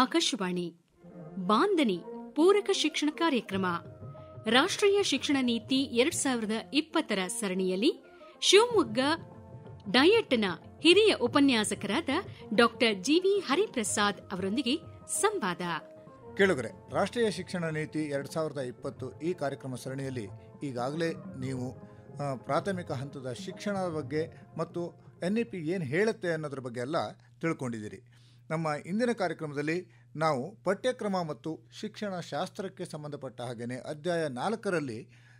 ಆಕಾಶವಾಣಿ ಬಾಂಧನಿ ಪೂರಕ ಶಿಕ್ಷಣ ಕಾರ್ಯಕ್ರಮ ರಾಷ್ಟ್ರೀಯ ಶಿಕ್ಷಣ ನೀತಿ ಎರಡ್ ಸಾವಿರದ ಇಪ್ಪತ್ತರ ಸರಣಿಯಲ್ಲಿ ಶಿವಮೊಗ್ಗ ಡಯಟ್ನ ಹಿರಿಯ ಉಪನ್ಯಾಸಕರಾದ ಡಾಕ್ಟರ್ ಜಿವಿ ಹರಿಪ್ರಸಾದ್ ಅವರೊಂದಿಗೆ ಸಂವಾದ ಕೇಳುಗರೆ ರಾಷ್ಟ್ರೀಯ ಶಿಕ್ಷಣ ನೀತಿ ಎರಡ್ ಸಾವಿರದ ಇಪ್ಪತ್ತು ಈ ಕಾರ್ಯಕ್ರಮ ಸರಣಿಯಲ್ಲಿ ಈಗಾಗಲೇ ನೀವು ಪ್ರಾಥಮಿಕ ಹಂತದ ಶಿಕ್ಷಣದ ಬಗ್ಗೆ ಮತ್ತು ಎನ್ಇಪಿ ಏನು ಹೇಳುತ್ತೆ ಅನ್ನೋದ್ರ ಬಗ್ಗೆ ಎಲ್ಲ ತಿಳ್ಕೊಂಡಿದ್ದೀರಿ ನಮ್ಮ ಇಂದಿನ ಕಾರ್ಯಕ್ರಮದಲ್ಲಿ ನಾವು ಪಠ್ಯಕ್ರಮ ಮತ್ತು ಶಿಕ್ಷಣ ಶಾಸ್ತ್ರಕ್ಕೆ ಸಂಬಂಧಪಟ್ಟ ಹಾಗೆಯೇ ಅಧ್ಯಾಯ ನಾಲ್ಕರಲ್ಲಿ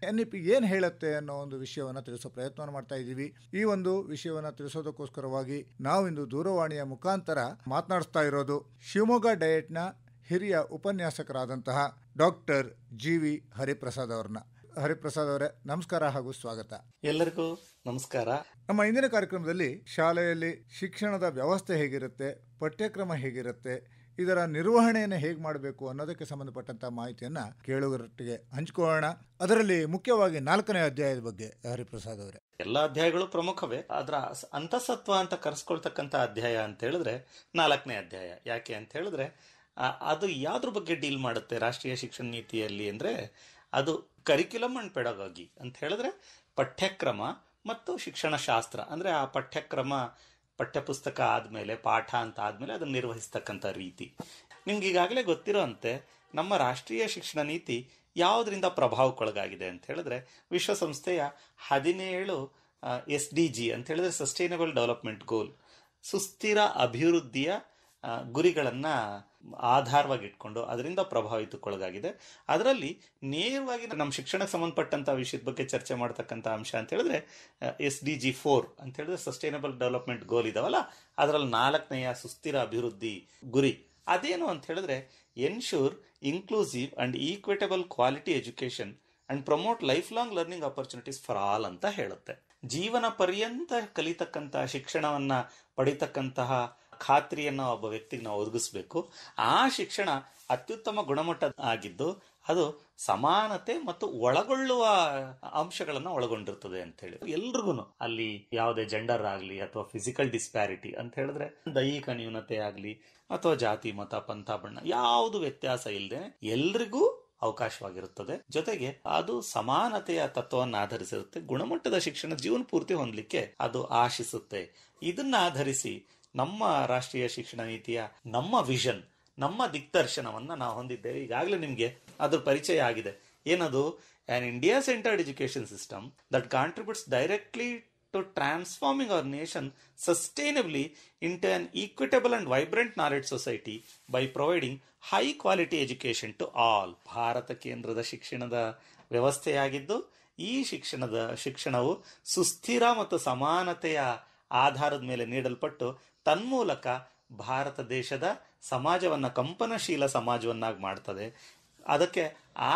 ಎನ್ ಇ ಪಿ ಏನು ಹೇಳುತ್ತೆ ಅನ್ನೋ ಒಂದು ವಿಷಯವನ್ನು ತಿಳಿಸೋ ಪ್ರಯತ್ನ ಮಾಡ್ತಾ ಇದ್ದೀವಿ ಈ ಒಂದು ವಿಷಯವನ್ನು ತಿಳಿಸೋದಕ್ಕೋಸ್ಕರವಾಗಿ ಇಂದು ದೂರವಾಣಿಯ ಮುಖಾಂತರ ಮಾತನಾಡಿಸ್ತಾ ಇರೋದು ಶಿವಮೊಗ್ಗ ಡಯಟ್ನ ಹಿರಿಯ ಉಪನ್ಯಾಸಕರಾದಂತಹ ಡಾಕ್ಟರ್ ಜಿ ವಿ ಹರಿಪ್ರಸಾದ್ ಅವರನ್ನ ಹರಿಪ್ರಸಾದ್ ಅವರೇ ನಮಸ್ಕಾರ ಹಾಗೂ ಸ್ವಾಗತ ಎಲ್ಲರಿಗೂ ನಮಸ್ಕಾರ ನಮ್ಮ ಇಂದಿನ ಕಾರ್ಯಕ್ರಮದಲ್ಲಿ ಶಾಲೆಯಲ್ಲಿ ಶಿಕ್ಷಣದ ವ್ಯವಸ್ಥೆ ಹೇಗಿರುತ್ತೆ ಪಠ್ಯಕ್ರಮ ಹೇಗಿರುತ್ತೆ ಇದರ ನಿರ್ವಹಣೆಯನ್ನು ಹೇಗೆ ಮಾಡಬೇಕು ಅನ್ನೋದಕ್ಕೆ ಸಂಬಂಧಪಟ್ಟಂಥ ಮಾಹಿತಿಯನ್ನು ಕೇಳುಗರೊಟ್ಟಿಗೆ ಹಂಚಿಕೊಳ್ಳೋಣ ಅದರಲ್ಲಿ ಮುಖ್ಯವಾಗಿ ನಾಲ್ಕನೇ ಅಧ್ಯಾಯದ ಬಗ್ಗೆ ಅವರೇ ಎಲ್ಲ ಅಧ್ಯಾಯಗಳು ಪ್ರಮುಖವೇ ಅದರ ಅಂತಸತ್ವ ಅಂತ ಕರೆಸ್ಕೊಳ್ತಕ್ಕಂಥ ಅಧ್ಯಾಯ ಅಂತ ಹೇಳಿದ್ರೆ ನಾಲ್ಕನೇ ಅಧ್ಯಾಯ ಯಾಕೆ ಅಂತ ಹೇಳಿದ್ರೆ ಅದು ಯಾವ್ದ್ರ ಬಗ್ಗೆ ಡೀಲ್ ಮಾಡುತ್ತೆ ರಾಷ್ಟ್ರೀಯ ಶಿಕ್ಷಣ ನೀತಿಯಲ್ಲಿ ಅಂದರೆ ಅದು ಕರಿಕ್ಯುಲಮ್ ಅಂಡ್ ಪೆಡಗಾಗಿ ಅಂತ ಹೇಳಿದ್ರೆ ಪಠ್ಯಕ್ರಮ ಮತ್ತು ಶಿಕ್ಷಣ ಶಾಸ್ತ್ರ ಅಂದರೆ ಆ ಪಠ್ಯಕ್ರಮ ಪಠ್ಯಪುಸ್ತಕ ಆದಮೇಲೆ ಪಾಠ ಅಂತ ಆದಮೇಲೆ ಅದನ್ನು ನಿರ್ವಹಿಸ್ತಕ್ಕಂಥ ರೀತಿ ನಿಮ್ಗೆ ಈಗಾಗಲೇ ಗೊತ್ತಿರೋ ನಮ್ಮ ರಾಷ್ಟ್ರೀಯ ಶಿಕ್ಷಣ ನೀತಿ ಯಾವುದರಿಂದ ಪ್ರಭಾವಕ್ಕೊಳಗಾಗಿದೆ ಅಂತ ಹೇಳಿದ್ರೆ ವಿಶ್ವಸಂಸ್ಥೆಯ ಹದಿನೇಳು ಎಸ್ ಡಿ ಜಿ ಅಂತ ಹೇಳಿದ್ರೆ ಸಸ್ಟೈನಬಲ್ ಡೆವಲಪ್ಮೆಂಟ್ ಗೋಲ್ ಸುಸ್ಥಿರ ಅಭಿವೃದ್ಧಿಯ ಗುರಿಗಳನ್ನು ಆಧಾರವಾಗಿ ಇಟ್ಕೊಂಡು ಅದರಿಂದ ಪ್ರಭಾವಿತಕ್ಕೊಳಗಾಗಿದೆ ಅದರಲ್ಲಿ ನೇರವಾಗಿ ನಮ್ಮ ಶಿಕ್ಷಣಕ್ಕೆ ಸಂಬಂಧಪಟ್ಟಂಥ ವಿಷಯದ ಬಗ್ಗೆ ಚರ್ಚೆ ಮಾಡ್ತಕ್ಕಂಥ ಅಂಶ ಅಂತ ಹೇಳಿದ್ರೆ ಎಸ್ ಡಿ ಜಿ ಫೋರ್ ಅಂತ ಹೇಳಿದ್ರೆ ಸಸ್ಟೈನಬಲ್ ಡೆವಲಪ್ಮೆಂಟ್ ಗೋಲ್ ಇದಾವಲ್ಲ ಅದರಲ್ಲಿ ನಾಲ್ಕನೆಯ ಸುಸ್ಥಿರ ಅಭಿವೃದ್ಧಿ ಗುರಿ ಅದೇನು ಅಂತ ಹೇಳಿದ್ರೆ ensure inclusive and equitable quality education and promote life long learning opportunities for all ಅಂತ ಹೇಳುತ್ತೆ ಜೀವನ ಪರ್ಯಂತ ಕಲಿತಕ್ಕಂತಹ ಶಿಕ್ಷಣವನ್ನ ಪಡಿತಕ್ಕಂತಹ ಖಾತ್ರಿಯನ್ನು ಒಬ್ಬ ವ್ಯಕ್ತಿಗೆ ನಾವು ಒದಗಿಸ್ಬೇಕು ಆ ಶಿಕ್ಷಣ ಅತ್ಯುತ್ತಮ ಗುಣಮಟ್ಟ ಆಗಿದ್ದು ಅದು ಸಮಾನತೆ ಮತ್ತು ಒಳಗೊಳ್ಳುವ ಅಂಶಗಳನ್ನ ಒಳಗೊಂಡಿರ್ತದೆ ಅಂತ ಹೇಳಿ ಎಲ್ರಿಗೂ ಅಲ್ಲಿ ಯಾವುದೇ ಜೆಂಡರ್ ಆಗಲಿ ಅಥವಾ ಫಿಸಿಕಲ್ ಡಿಸ್ಪ್ಯಾರಿಟಿ ಅಂತ ಹೇಳಿದ್ರೆ ದೈಹಿಕ ನ್ಯೂನತೆ ಆಗಲಿ ಅಥವಾ ಜಾತಿ ಮತ ಪಂಥ ಬಣ್ಣ ಯಾವುದು ವ್ಯತ್ಯಾಸ ಇಲ್ಲದೆ ಎಲ್ರಿಗೂ ಅವಕಾಶವಾಗಿರುತ್ತದೆ ಜೊತೆಗೆ ಅದು ಸಮಾನತೆಯ ತತ್ವವನ್ನು ಆಧರಿಸಿರುತ್ತೆ ಗುಣಮಟ್ಟದ ಶಿಕ್ಷಣ ಜೀವನ ಪೂರ್ತಿ ಹೊಂದಲಿಕ್ಕೆ ಅದು ಆಶಿಸುತ್ತೆ ಇದನ್ನ ಆಧರಿಸಿ ನಮ್ಮ ರಾಷ್ಟ್ರೀಯ ಶಿಕ್ಷಣ ನೀತಿಯ ನಮ್ಮ ವಿಷನ್ ನಮ್ಮ ದಿಗ್ದರ್ಶನವನ್ನು ನಾವು ಹೊಂದಿದ್ದೇವೆ ಈಗಾಗಲೇ ನಿಮಗೆ ಅದ್ರ ಪರಿಚಯ ಆಗಿದೆ ಏನದು an India centred education system that contributes directly to transforming our nation sustainably into an equitable and vibrant knowledge society by providing high quality education to all ಭಾರತ ಕೇಂದ್ರದ ಶಿಕ್ಷಣದ ವ್ಯವಸ್ಥೆಯಾಗಿದ್ದು ಈ ಶಿಕ್ಷಣದ ಶಿಕ್ಷಣವು ಸುಸ್ಥಿರ ಮತ್ತು ಸಮಾನತೆಯ ಆಧಾರದ ಮೇಲೆ ನೀಡಲ್ಪಟ್ಟು ತನ್ಮೂಲಕ ಭಾರತ ದೇಶದ ಸಮಾಜವನ್ನು ಕಂಪನಶೀಲ ಸಮಾಜವನ್ನಾಗಿ ಮಾಡ್ತದೆ ಅದಕ್ಕೆ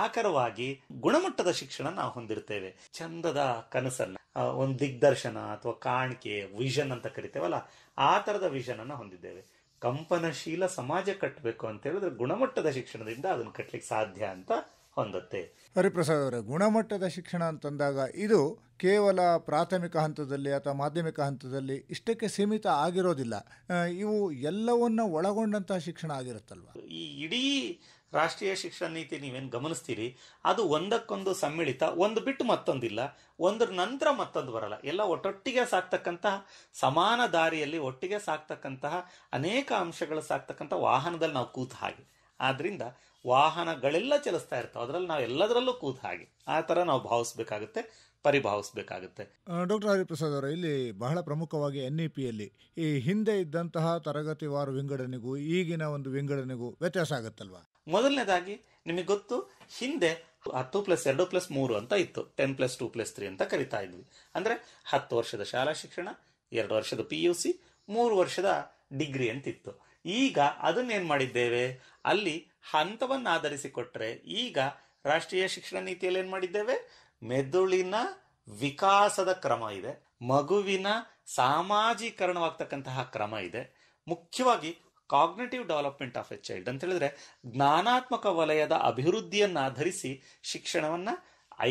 ಆಕರವಾಗಿ ಗುಣಮಟ್ಟದ ಶಿಕ್ಷಣ ನಾವು ಹೊಂದಿರ್ತೇವೆ ಚಂದದ ಕನಸನ್ನ ಒಂದು ದಿಗ್ದರ್ಶನ ಅಥವಾ ಕಾಣಿಕೆ ವಿಷನ್ ಅಂತ ಕರಿತೇವಲ್ಲ ಆ ತರದ ವಿಷನ್ ಅನ್ನ ಹೊಂದಿದ್ದೇವೆ ಕಂಪನಶೀಲ ಸಮಾಜ ಕಟ್ಟಬೇಕು ಅಂತ ಹೇಳಿದ್ರೆ ಗುಣಮಟ್ಟದ ಶಿಕ್ಷಣದಿಂದ ಅದನ್ನು ಕಟ್ಟಲಿಕ್ಕೆ ಸಾಧ್ಯ ಅಂತ ಹೊಂದುತ್ತೆ ಹರಿಪ್ರಸಾದ್ ಅವರ ಗುಣಮಟ್ಟದ ಶಿಕ್ಷಣ ಅಂತಂದಾಗ ಇದು ಕೇವಲ ಪ್ರಾಥಮಿಕ ಹಂತದಲ್ಲಿ ಅಥವಾ ಮಾಧ್ಯಮಿಕ ಹಂತದಲ್ಲಿ ಇಷ್ಟಕ್ಕೆ ಸೀಮಿತ ಆಗಿರೋದಿಲ್ಲ ಇವು ಎಲ್ಲವನ್ನ ಒಳಗೊಂಡಂತಹ ಶಿಕ್ಷಣ ಆಗಿರುತ್ತಲ್ವ ಈ ಇಡೀ ರಾಷ್ಟ್ರೀಯ ಶಿಕ್ಷಣ ನೀತಿ ನೀವೇನು ಗಮನಿಸ್ತೀರಿ ಅದು ಒಂದಕ್ಕೊಂದು ಸಮ್ಮಿಳಿತ ಒಂದು ಬಿಟ್ಟು ಮತ್ತೊಂದಿಲ್ಲ ಒಂದ್ರ ನಂತರ ಮತ್ತೊಂದು ಬರಲ್ಲ ಎಲ್ಲ ಒಟ್ಟೊಟ್ಟಿಗೆ ಸಾಕ್ತಕ್ಕಂತಹ ಸಮಾನ ದಾರಿಯಲ್ಲಿ ಒಟ್ಟಿಗೆ ಸಾಕ್ತಕ್ಕಂತಹ ಅನೇಕ ಅಂಶಗಳು ಸಾಕ್ತಕ್ಕಂಥ ವಾಹನದಲ್ಲಿ ನಾವು ಕೂತ ಹಾಗೆ ಆದ್ದರಿಂದ ವಾಹನಗಳೆಲ್ಲ ಚಲಿಸ್ತಾ ಇರ್ತಾವೆ ಅದರಲ್ಲಿ ನಾವು ಎಲ್ಲದರಲ್ಲೂ ಕೂತ ಹಾಗೆ ಆ ಥರ ನಾವು ಭಾವಿಸ್ಬೇಕಾಗುತ್ತೆ ಪರಿಭಾವಿಸಬೇಕಾಗುತ್ತೆ ಡಾಕ್ಟರ್ ಹರಿಪ್ರಸಾದ್ ಅವರ ಇಲ್ಲಿ ಬಹಳ ಪ್ರಮುಖವಾಗಿ ಎನ್ ಇ ಪಿಯಲ್ಲಿ ಈ ಹಿಂದೆ ಇದ್ದಂತಹ ತರಗತಿವಾರು ವಿಂಗಡಣೆಗೂ ಈಗಿನ ಒಂದು ವಿಂಗಡಣೆಗೂ ವ್ಯತ್ಯಾಸ ಆಗುತ್ತಲ್ವಾ ಮೊದಲನೇದಾಗಿ ನಿಮಗೆ ಗೊತ್ತು ಹಿಂದೆ ಹತ್ತು ಪ್ಲಸ್ ಎರಡು ಪ್ಲಸ್ ಮೂರು ಅಂತ ಇತ್ತು ten plus two plus three ಅಂತ ಕರಿತಾ ಇದ್ವಿ ಅಂದರೆ ಹತ್ತು ವರ್ಷದ ಶಾಲಾ ಶಿಕ್ಷಣ ಎರಡು ವರ್ಷದ ಪಿ ಯು ಸಿ ಮೂರು ವರ್ಷದ ಡಿಗ್ರಿ ಅಂತಿತ್ತು ಈಗ ಅದನ್ನೇನು ಮಾಡಿದ್ದೇವೆ ಅಲ್ಲಿ ಹಂತವನ್ನು ಆಧರಿಸಿ ಕೊಟ್ಟರೆ ಈಗ ರಾಷ್ಟ್ರೀಯ ಶಿಕ್ಷಣ ನೀತಿಯಲ್ಲಿ ಏನು ಮಾಡಿದ್ದೇವೆ ಮೆದುಳಿನ ವಿಕಾಸದ ಕ್ರಮ ಇದೆ ಮಗುವಿನ ಸಾಮಾಜೀಕರಣವಾಗ್ತಕ್ಕಂತಹ ಕ್ರಮ ಇದೆ ಮುಖ್ಯವಾಗಿ cognitive development of a child ಅಂತ ಹೇಳಿದ್ರೆ ಜ್ಞಾನಾತ್ಮಕ ವಲಯದ ಅಭಿವೃದ್ಧಿಯನ್ನು ಆಧರಿಸಿ ಶಿಕ್ಷಣವನ್ನು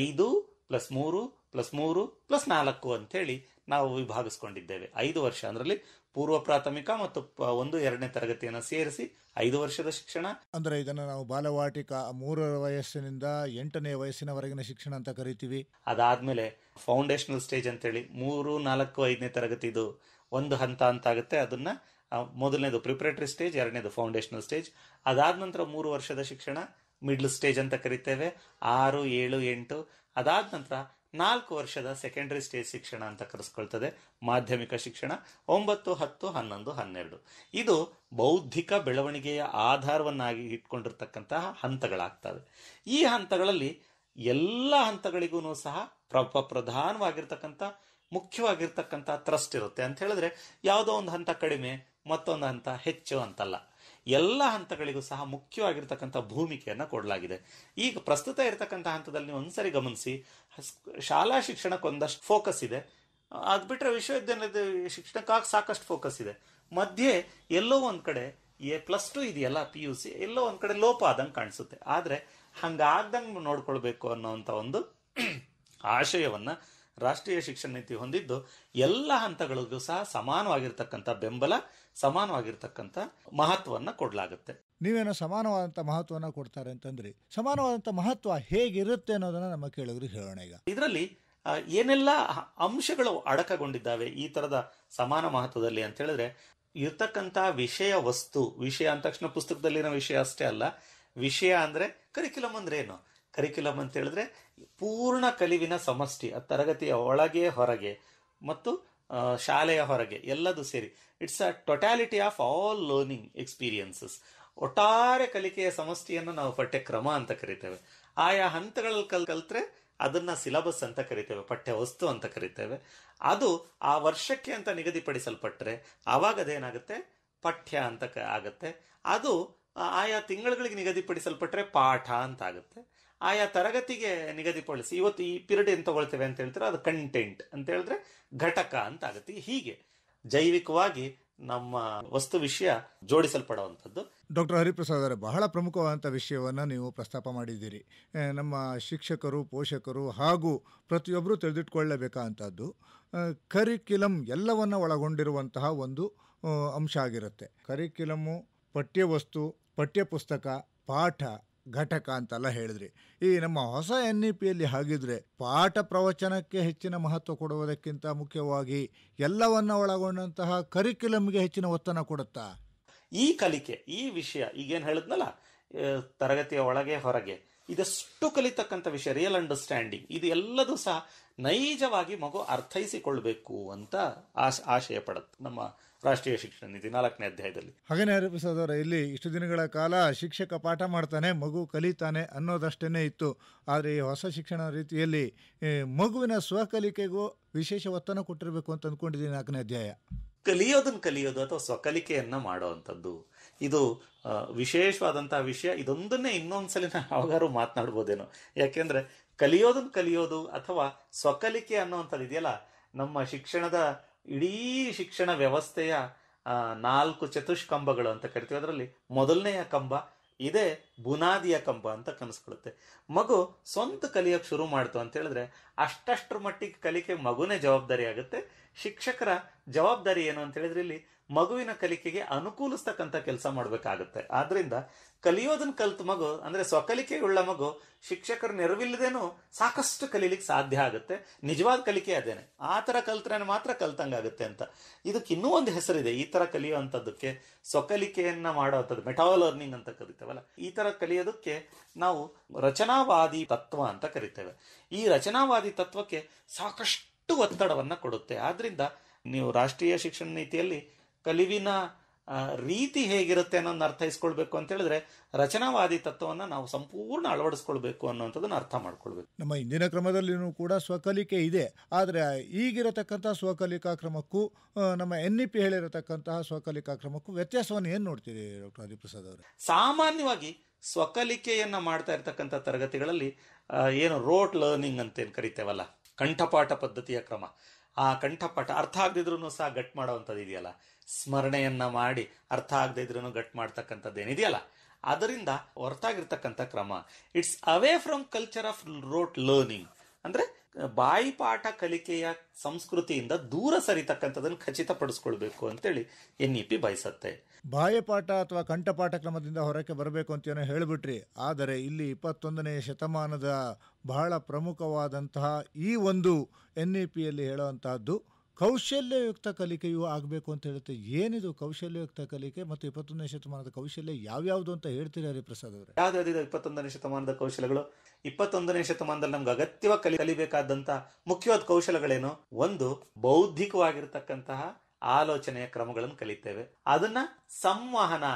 ಐದು ಪ್ಲಸ್ ಮೂರು ಪ್ಲಸ್ ಮೂರು ಪ್ಲಸ್ ನಾಲ್ಕು ಅಂತೇಳಿ ನಾವು ವಿಭಾಗಿಸ್ಕೊಂಡಿದ್ದೇವೆ ಐದು ವರ್ಷ ಅದರಲ್ಲಿ ಪೂರ್ವ ಪ್ರಾಥಮಿಕ ಮತ್ತು ಒಂದು ಎರಡನೇ ತರಗತಿಯನ್ನು ಸೇರಿಸಿ ಐದು ವರ್ಷದ ಶಿಕ್ಷಣ ಅಂದ್ರೆ ಇದನ್ನು ನಾವು ಬಾಲವಾಟಿಕ ಮೂರರ ವಯಸ್ಸಿನಿಂದ ಎಂಟನೇ ವಯಸ್ಸಿನವರೆಗಿನ ಶಿಕ್ಷಣ ಅಂತ ಕರಿತೀವಿ ಅದಾದ್ಮೇಲೆ ಫೌಂಡೇಶನಲ್ ಸ್ಟೇಜ್ ಅಂತೇಳಿ ಮೂರು ನಾಲ್ಕು ಐದನೇ ತರಗತಿದು ಒಂದು ಹಂತ ಅಂತ ಆಗುತ್ತೆ ಅದನ್ನ ಮೊದಲನೇದು ಪ್ರಿಪರೇಟರಿ ಸ್ಟೇಜ್ ಎರಡನೇದು ಫೌಂಡೇಶನಲ್ ಸ್ಟೇಜ್ ಅದಾದ ನಂತರ ಮೂರು ವರ್ಷದ ಶಿಕ್ಷಣ ಮಿಡ್ಲ್ ಸ್ಟೇಜ್ ಅಂತ ಕರಿತೇವೆ ಆರು ಏಳು ಎಂಟು ಅದಾದ ನಂತರ ನಾಲ್ಕು ವರ್ಷದ ಸೆಕೆಂಡರಿ ಸ್ಟೇಜ್ ಶಿಕ್ಷಣ ಅಂತ ಕರೆಸ್ಕೊಳ್ತದೆ ಮಾಧ್ಯಮಿಕ ಶಿಕ್ಷಣ ಒಂಬತ್ತು ಹತ್ತು ಹನ್ನೊಂದು ಹನ್ನೆರಡು ಇದು ಬೌದ್ಧಿಕ ಬೆಳವಣಿಗೆಯ ಆಧಾರವನ್ನಾಗಿ ಇಟ್ಕೊಂಡಿರ್ತಕ್ಕಂತಹ ಹಂತಗಳಾಗ್ತವೆ ಈ ಹಂತಗಳಲ್ಲಿ ಎಲ್ಲ ಹಂತಗಳಿಗೂ ಸಹ ಪ್ರಪ ಪ್ರಧಾನವಾಗಿರ್ತಕ್ಕಂಥ ಮುಖ್ಯವಾಗಿರ್ತಕ್ಕಂಥ ಟ್ರಸ್ಟ್ ಇರುತ್ತೆ ಅಂತ ಹೇಳಿದ್ರೆ ಯಾವುದೋ ಒಂದು ಹಂತ ಕಡಿಮೆ ಮತ್ತೊಂದು ಹಂತ ಹೆಚ್ಚು ಅಂತಲ್ಲ ಎಲ್ಲ ಹಂತಗಳಿಗೂ ಸಹ ಮುಖ್ಯವಾಗಿರ್ತಕ್ಕಂಥ ಭೂಮಿಕೆಯನ್ನು ಕೊಡಲಾಗಿದೆ ಈಗ ಪ್ರಸ್ತುತ ಇರತಕ್ಕಂಥ ಹಂತದಲ್ಲಿ ಒಂದ್ಸರಿ ಗಮನಿಸಿ ಶಾಲಾ ಒಂದಷ್ಟು ಫೋಕಸ್ ಇದೆ ಅದು ಬಿಟ್ಟರೆ ವಿಶ್ವವಿದ್ಯಾನಿಲಯದ ಶಿಕ್ಷಣಕ್ಕಾಗಿ ಸಾಕಷ್ಟು ಫೋಕಸ್ ಇದೆ ಮಧ್ಯೆ ಎಲ್ಲೋ ಒಂದು ಕಡೆ ಎ ಪ್ಲಸ್ ಟು ಇದೆಯಲ್ಲ ಪಿ ಯು ಸಿ ಎಲ್ಲೋ ಒಂದು ಕಡೆ ಲೋಪ ಆದಂಗೆ ಕಾಣಿಸುತ್ತೆ ಆದರೆ ಹಂಗಾಗ್ದಂಗೆ ನೋಡ್ಕೊಳ್ಬೇಕು ಅನ್ನೋವಂಥ ಒಂದು ಆಶಯವನ್ನು ರಾಷ್ಟ್ರೀಯ ಶಿಕ್ಷಣ ನೀತಿ ಹೊಂದಿದ್ದು ಎಲ್ಲ ಹಂತಗಳಿಗೂ ಸಹ ಸಮಾನವಾಗಿರ್ತಕ್ಕಂಥ ಬೆಂಬಲ ಸಮಾನವಾಗಿರ್ತಕ್ಕಂಥ ಮಹತ್ವವನ್ನು ಕೊಡಲಾಗುತ್ತೆ ನೀವೇನೋ ಸಮಾನವಾದಂಥ ಮಹತ್ವವನ್ನು ಕೊಡ್ತಾರೆ ಅಂತಂದ್ರೆ ಸಮಾನವಾದಂಥ ಮಹತ್ವ ಹೇಗಿರುತ್ತೆ ಅನ್ನೋದನ್ನು ನಮ್ಮ ಕೇಳಿದ್ರೆ ಹೇಳೋಣ ಈಗ ಇದರಲ್ಲಿ ಏನೆಲ್ಲ ಅಂಶಗಳು ಅಡಕಗೊಂಡಿದ್ದಾವೆ ಈ ಥರದ ಸಮಾನ ಮಹತ್ವದಲ್ಲಿ ಅಂತ ಹೇಳಿದ್ರೆ ಇರ್ತಕ್ಕಂಥ ವಿಷಯ ವಸ್ತು ವಿಷಯ ಅಂದ ತಕ್ಷಣ ಪುಸ್ತಕದಲ್ಲಿನ ವಿಷಯ ಅಷ್ಟೇ ಅಲ್ಲ ವಿಷಯ ಅಂದರೆ ಕರಿಕ್ಯುಲಮ್ ಅಂದ್ರೆ ಏನು ಕರಿಕ್ಯುಲಮ್ ಅಂತ ಹೇಳಿದ್ರೆ ಪೂರ್ಣ ಕಲಿವಿನ ಸಮಷ್ಟಿ ಆ ತರಗತಿಯ ಒಳಗೆ ಹೊರಗೆ ಮತ್ತು ಶಾಲೆಯ ಹೊರಗೆ ಎಲ್ಲದು ಸೇರಿ it's a totality of all learning experiences ಒಟ್ಟಾರೆ ಕಲಿಕೆಯ ಸಮಷ್ಟಿಯನ್ನು ನಾವು ಪಠ್ಯಕ್ರಮ ಅಂತ ಕರಿತೇವೆ ಆಯಾ ಹಂತಗಳಲ್ಲಿ ಕಲ್ ಕಲ್ತ್ರೆ ಅದನ್ನ ಸಿಲಬಸ್ ಅಂತ ಕರಿತೇವೆ ಪಠ್ಯ ವಸ್ತು ಅಂತ ಕರಿತೇವೆ ಅದು ಆ ವರ್ಷಕ್ಕೆ ಅಂತ ನಿಗದಿಪಡಿಸಲ್ಪಟ್ಟರೆ ಆವಾಗ ಅದೇನಾಗುತ್ತೆ ಪಠ್ಯ ಅಂತ ಆಗುತ್ತೆ ಅದು ಆಯಾ ತಿಂಗಳುಗಳಿಗೆ ನಿಗದಿಪಡಿಸಲ್ಪಟ್ಟರೆ ಪಾಠ ಅಂತ ಆಗುತ್ತೆ ಆಯಾ ತರಗತಿಗೆ ನಿಗದಿಪಡಿಸಿ ಇವತ್ತು ಈ ಪಿರಿಯಡ್ ಏನು ತಗೊಳ್ತೇವೆ ಅಂತ ಹೇಳ್ತಾರೆ ಅದು ಕಂಟೆಂಟ್ ಅಂತ ಹೇಳಿದ್ರೆ ಘಟಕ ಅಂತ ಆಗುತ್ತೆ ಹೀಗೆ ಜೈವಿಕವಾಗಿ ನಮ್ಮ ವಸ್ತು ವಿಷಯ ಜೋಡಿಸಲ್ಪಡುವಂಥದ್ದು ಡಾಕ್ಟರ್ ಹರಿಪ್ರಸಾದ್ ಅವರೇ ಬಹಳ ಪ್ರಮುಖವಾದಂಥ ವಿಷಯವನ್ನು ನೀವು ಪ್ರಸ್ತಾಪ ಮಾಡಿದ್ದೀರಿ ನಮ್ಮ ಶಿಕ್ಷಕರು ಪೋಷಕರು ಹಾಗೂ ಪ್ರತಿಯೊಬ್ಬರು ತಿಳಿದಿಟ್ಕೊಳ್ಳಬೇಕಾದಂಥದ್ದು ಕರಿಕ್ಯುಲಮ್ ಎಲ್ಲವನ್ನು ಒಳಗೊಂಡಿರುವಂತಹ ಒಂದು ಅಂಶ ಆಗಿರುತ್ತೆ ಕರಿಕ್ಯುಲಮು ಪಠ್ಯವಸ್ತು ಪಠ್ಯಪುಸ್ತಕ ಪಾಠ ಘಟಕ ಅಂತೆಲ್ಲ ಹೇಳಿದ್ರಿ ಈ ನಮ್ಮ ಹೊಸ ಎನ್ ಇ ಪಿಯಲ್ಲಿ ಹಾಗಿದ್ರೆ ಪಾಠ ಪ್ರವಚನಕ್ಕೆ ಹೆಚ್ಚಿನ ಮಹತ್ವ ಕೊಡುವುದಕ್ಕಿಂತ ಮುಖ್ಯವಾಗಿ ಎಲ್ಲವನ್ನ ಒಳಗೊಂಡಂತಹ ಕರಿಕ್ಯುಲಮ್ಗೆ ಹೆಚ್ಚಿನ ಒತ್ತನ ಕೊಡುತ್ತಾ ಈ ಕಲಿಕೆ ಈ ವಿಷಯ ಈಗೇನು ಹೇಳಿದ್ನಲ್ಲ ತರಗತಿಯ ಒಳಗೆ ಹೊರಗೆ ಇದಷ್ಟು ಕಲಿತಕ್ಕಂಥ ವಿಷಯ ರಿಯಲ್ ಅಂಡರ್ಸ್ಟ್ಯಾಂಡಿಂಗ್ ಇದು ಎಲ್ಲದೂ ಸಹ ನೈಜವಾಗಿ ಮಗು ಅರ್ಥೈಸಿಕೊಳ್ಬೇಕು ಅಂತ ಆಶ್ ಆಶಯ ಪಡುತ್ತೆ ನಮ್ಮ ರಾಷ್ಟ್ರೀಯ ಶಿಕ್ಷಣ ನೀತಿ ನಾಲ್ಕನೇ ಅಧ್ಯಾಯದಲ್ಲಿ ಹಾಗೇನೆ ಹರಿಪ್ರಸಾದ್ ಇಲ್ಲಿ ಇಷ್ಟು ದಿನಗಳ ಕಾಲ ಶಿಕ್ಷಕ ಪಾಠ ಮಾಡ್ತಾನೆ ಮಗು ಕಲಿತಾನೆ ಅನ್ನೋದಷ್ಟೇ ಇತ್ತು ಆದರೆ ಈ ಹೊಸ ಶಿಕ್ಷಣ ರೀತಿಯಲ್ಲಿ ಮಗುವಿನ ಸ್ವಕಲಿಕೆಗೂ ವಿಶೇಷ ಒತ್ತನ ಕೊಟ್ಟಿರಬೇಕು ಅಂತ ಅಂದ್ಕೊಂಡಿದ್ದೀನಿ ನಾಲ್ಕನೇ ಅಧ್ಯಾಯ ಕಲಿಯೋದನ್ನು ಕಲಿಯೋದು ಅಥವಾ ಸ್ವಕಲಿಕೆಯನ್ನು ಮಾಡುವಂಥದ್ದು ಇದು ವಿಶೇಷವಾದಂತಹ ವಿಷಯ ಇದೊಂದನ್ನೇ ಸಲ ನಾನು ಯಾವಾಗಾದ್ರೂ ಮಾತನಾಡ್ಬೋದೇನೋ ಯಾಕೆಂದ್ರೆ ಕಲಿಯೋದನ್ನು ಕಲಿಯೋದು ಅಥವಾ ಸ್ವಕಲಿಕೆ ಅನ್ನೋವಂಥದ್ದು ಇದೆಯಲ್ಲ ನಮ್ಮ ಶಿಕ್ಷಣದ ಇಡೀ ಶಿಕ್ಷಣ ವ್ಯವಸ್ಥೆಯ ನಾಲ್ಕು ಚತುಷ್ಕಂಬಗಳು ಅಂತ ಕರಿತೀವಿ ಅದರಲ್ಲಿ ಮೊದಲನೆಯ ಕಂಬ ಇದೇ ಬುನಾದಿಯ ಕಂಬ ಅಂತ ಕನಸ್ಕೊಳುತ್ತೆ ಮಗು ಸ್ವಂತ ಕಲಿಯೋಕೆ ಶುರು ಮಾಡ್ತು ಅಂತ ಹೇಳಿದ್ರೆ ಅಷ್ಟಷ್ಟರ ಮಟ್ಟಿಗೆ ಕಲಿಕೆ ಮಗುನೇ ಜವಾಬ್ದಾರಿ ಆಗುತ್ತೆ ಶಿಕ್ಷಕರ ಜವಾಬ್ದಾರಿ ಏನು ಅಂತ ಹೇಳಿದ್ರೆ ಇಲ್ಲಿ ಮಗುವಿನ ಕಲಿಕೆಗೆ ಅನುಕೂಲಿಸ್ತಕ್ಕಂಥ ಕೆಲಸ ಮಾಡಬೇಕಾಗುತ್ತೆ ಆದ್ರಿಂದ ಕಲಿಯೋದನ್ನ ಕಲ್ತ ಮಗು ಅಂದ್ರೆ ಸ್ವಕಲಿಕೆಯುಳ್ಳ ಮಗು ಶಿಕ್ಷಕರ ನೆರವಿಲ್ಲದೇನು ಸಾಕಷ್ಟು ಕಲೀಲಿಕ್ಕೆ ಸಾಧ್ಯ ಆಗುತ್ತೆ ನಿಜವಾದ ಕಲಿಕೆ ಅದೇನೆ ಆ ಥರ ಕಲ್ತ್ರೆ ಮಾತ್ರ ಆಗುತ್ತೆ ಅಂತ ಇದಕ್ಕೆ ಇನ್ನೂ ಒಂದು ಹೆಸರಿದೆ ಈ ಥರ ಕಲಿಯುವಂಥದ್ದಕ್ಕೆ ಸ್ವಕಲಿಕೆಯನ್ನ ಮಾಡೋವಂಥದ್ದು ಮೆಟಾ ಲರ್ನಿಂಗ್ ಅಂತ ಕರಿತೇವಲ್ಲ ಈ ಥರ ಕಲಿಯೋದಕ್ಕೆ ನಾವು ರಚನಾವಾದಿ ತತ್ವ ಅಂತ ಕರಿತೇವೆ ಈ ರಚನಾವಾದಿ ತತ್ವಕ್ಕೆ ಸಾಕಷ್ಟು ಒತ್ತಡವನ್ನು ಕೊಡುತ್ತೆ ಆದ್ರಿಂದ ನೀವು ರಾಷ್ಟ್ರೀಯ ಶಿಕ್ಷಣ ನೀತಿಯಲ್ಲಿ ಕಲಿವಿನ ರೀತಿ ಹೇಗಿರುತ್ತೆ ಅನ್ನೋದನ್ನ ಅರ್ಥೈಸ್ಕೊಳ್ಬೇಕು ಅಂತ ಹೇಳಿದ್ರೆ ರಚನಾವಾದಿ ತತ್ವವನ್ನು ನಾವು ಸಂಪೂರ್ಣ ಅಳವಡಿಸ್ಕೊಳ್ಬೇಕು ಅನ್ನೋಂಥದ್ದನ್ನ ಅರ್ಥ ಮಾಡ್ಕೊಳ್ಬೇಕು ನಮ್ಮ ಇಂದಿನ ಕ್ರಮದಲ್ಲಿಯೂ ಕೂಡ ಸ್ವಕಲಿಕೆ ಇದೆ ಆದರೆ ಈಗಿರತಕ್ಕಂಥ ಸ್ವಕಲಿಕಾ ಕ್ರಮಕ್ಕೂ ನಮ್ಮ ಎನ್ ಇ ಪಿ ಹೇಳಿರತಕ್ಕಂತಹ ಸ್ವಕಲಿಕಾ ಕ್ರಮಕ್ಕೂ ವ್ಯತ್ಯಾಸವನ್ನು ಏನು ನೋಡ್ತೀರಿ ಡಾಕ್ಟರ್ ಹರಿಪ್ರಸಾದ್ ಅವರು ಸಾಮಾನ್ಯವಾಗಿ ಸ್ವಕಲಿಕೆಯನ್ನು ಮಾಡ್ತಾ ಇರತಕ್ಕಂಥ ತರಗತಿಗಳಲ್ಲಿ ಏನು ರೋಟ್ ಲರ್ನಿಂಗ್ ಅಂತೇನು ಕರಿತೇವಲ್ಲ ಕಂಠಪಾಠ ಪದ್ಧತಿಯ ಕ್ರಮ ಆ ಕಂಠಪಾಠ ಅರ್ಥ ಆಗದಿದ್ರೂ ಸಹ ಗಟ್ ಮಾಡುವಂಥದ್ದು ಇದೆಯಲ್ಲ ಸ್ಮರಣೆಯನ್ನ ಮಾಡಿ ಅರ್ಥ ಆಗದೆ ಇದ್ರೂ ಗಟ್ ಮಾಡ್ತಕ್ಕಂಥದ್ದು ಏನಿದೆಯಲ್ಲ ಅದರಿಂದ ಹೊರತಾಗಿರ್ತಕ್ಕಂಥ ಕ್ರಮ it's away from culture of rote learning ಅಂದ್ರೆ ಬಾಯಿಪಾಠ ಕಲಿಕೆಯ ಸಂಸ್ಕೃತಿಯಿಂದ ದೂರ ಸರಿತಕ್ಕಂಥದನ್ನು ಖಚಿತಪಡಿಸ್ಕೊಳ್ಬೇಕು ಅಂತೇಳಿ ಎನ್ ಇ ಪಿ ಬಯಸತ್ತೆ ಬಾಯಪಾಠ ಅಥವಾ ಕಂಠಪಾಠ ಕ್ರಮದಿಂದ ಹೊರಕ್ಕೆ ಬರಬೇಕು ಅಂತ ಏನೋ ಹೇಳಿಬಿಟ್ರಿ ಆದರೆ ಇಲ್ಲಿ ಇಪ್ಪತ್ತೊಂದನೇ ಶತಮಾನದ ಬಹಳ ಪ್ರಮುಖವಾದಂತಹ ಈ ಒಂದು ಎನ್ ಇ ಪಿಯಲ್ಲಿ ಹೇಳುವಂತಹದ್ದು ಕೌಶಲ್ಯಯುಕ್ತ ಕಲಿಕೆಯು ಆಗಬೇಕು ಅಂತ ಹೇಳುತ್ತೆ ಏನಿದು ಕೌಶಲ್ಯಯುಕ್ತ ಕಲಿಕೆ ಮತ್ತು ಇಪ್ಪತ್ತೊಂದನೇ ಶತಮಾನದ ಕೌಶಲ್ಯ ಯಾವ್ಯಾವುದು ಅಂತ ಹೇಳ್ತೀರಾ ಪ್ರಸಾದ್ ಅವರು ಯಾವ್ದು ಇಪ್ಪತ್ತೊಂದನೇ ಶತಮಾನದ ಕೌಶಲ್ಯಗಳು ಇಪ್ಪತ್ತೊಂದನೇ ಶತಮಾನದಲ್ಲಿ ನಮ್ಗೆ ಅಗತ್ಯವಾಗಿ ಕಲಿ ಮುಖ್ಯವಾದ ಕೌಶಲಗಳೇನು ಒಂದು ಬೌದ್ಧಿಕವಾಗಿರ್ತಕ್ಕಂತಹ ಆಲೋಚನೆಯ ಕ್ರಮಗಳನ್ನು ಕಲಿತೇವೆ ಅದನ್ನ ಸಂವಹನ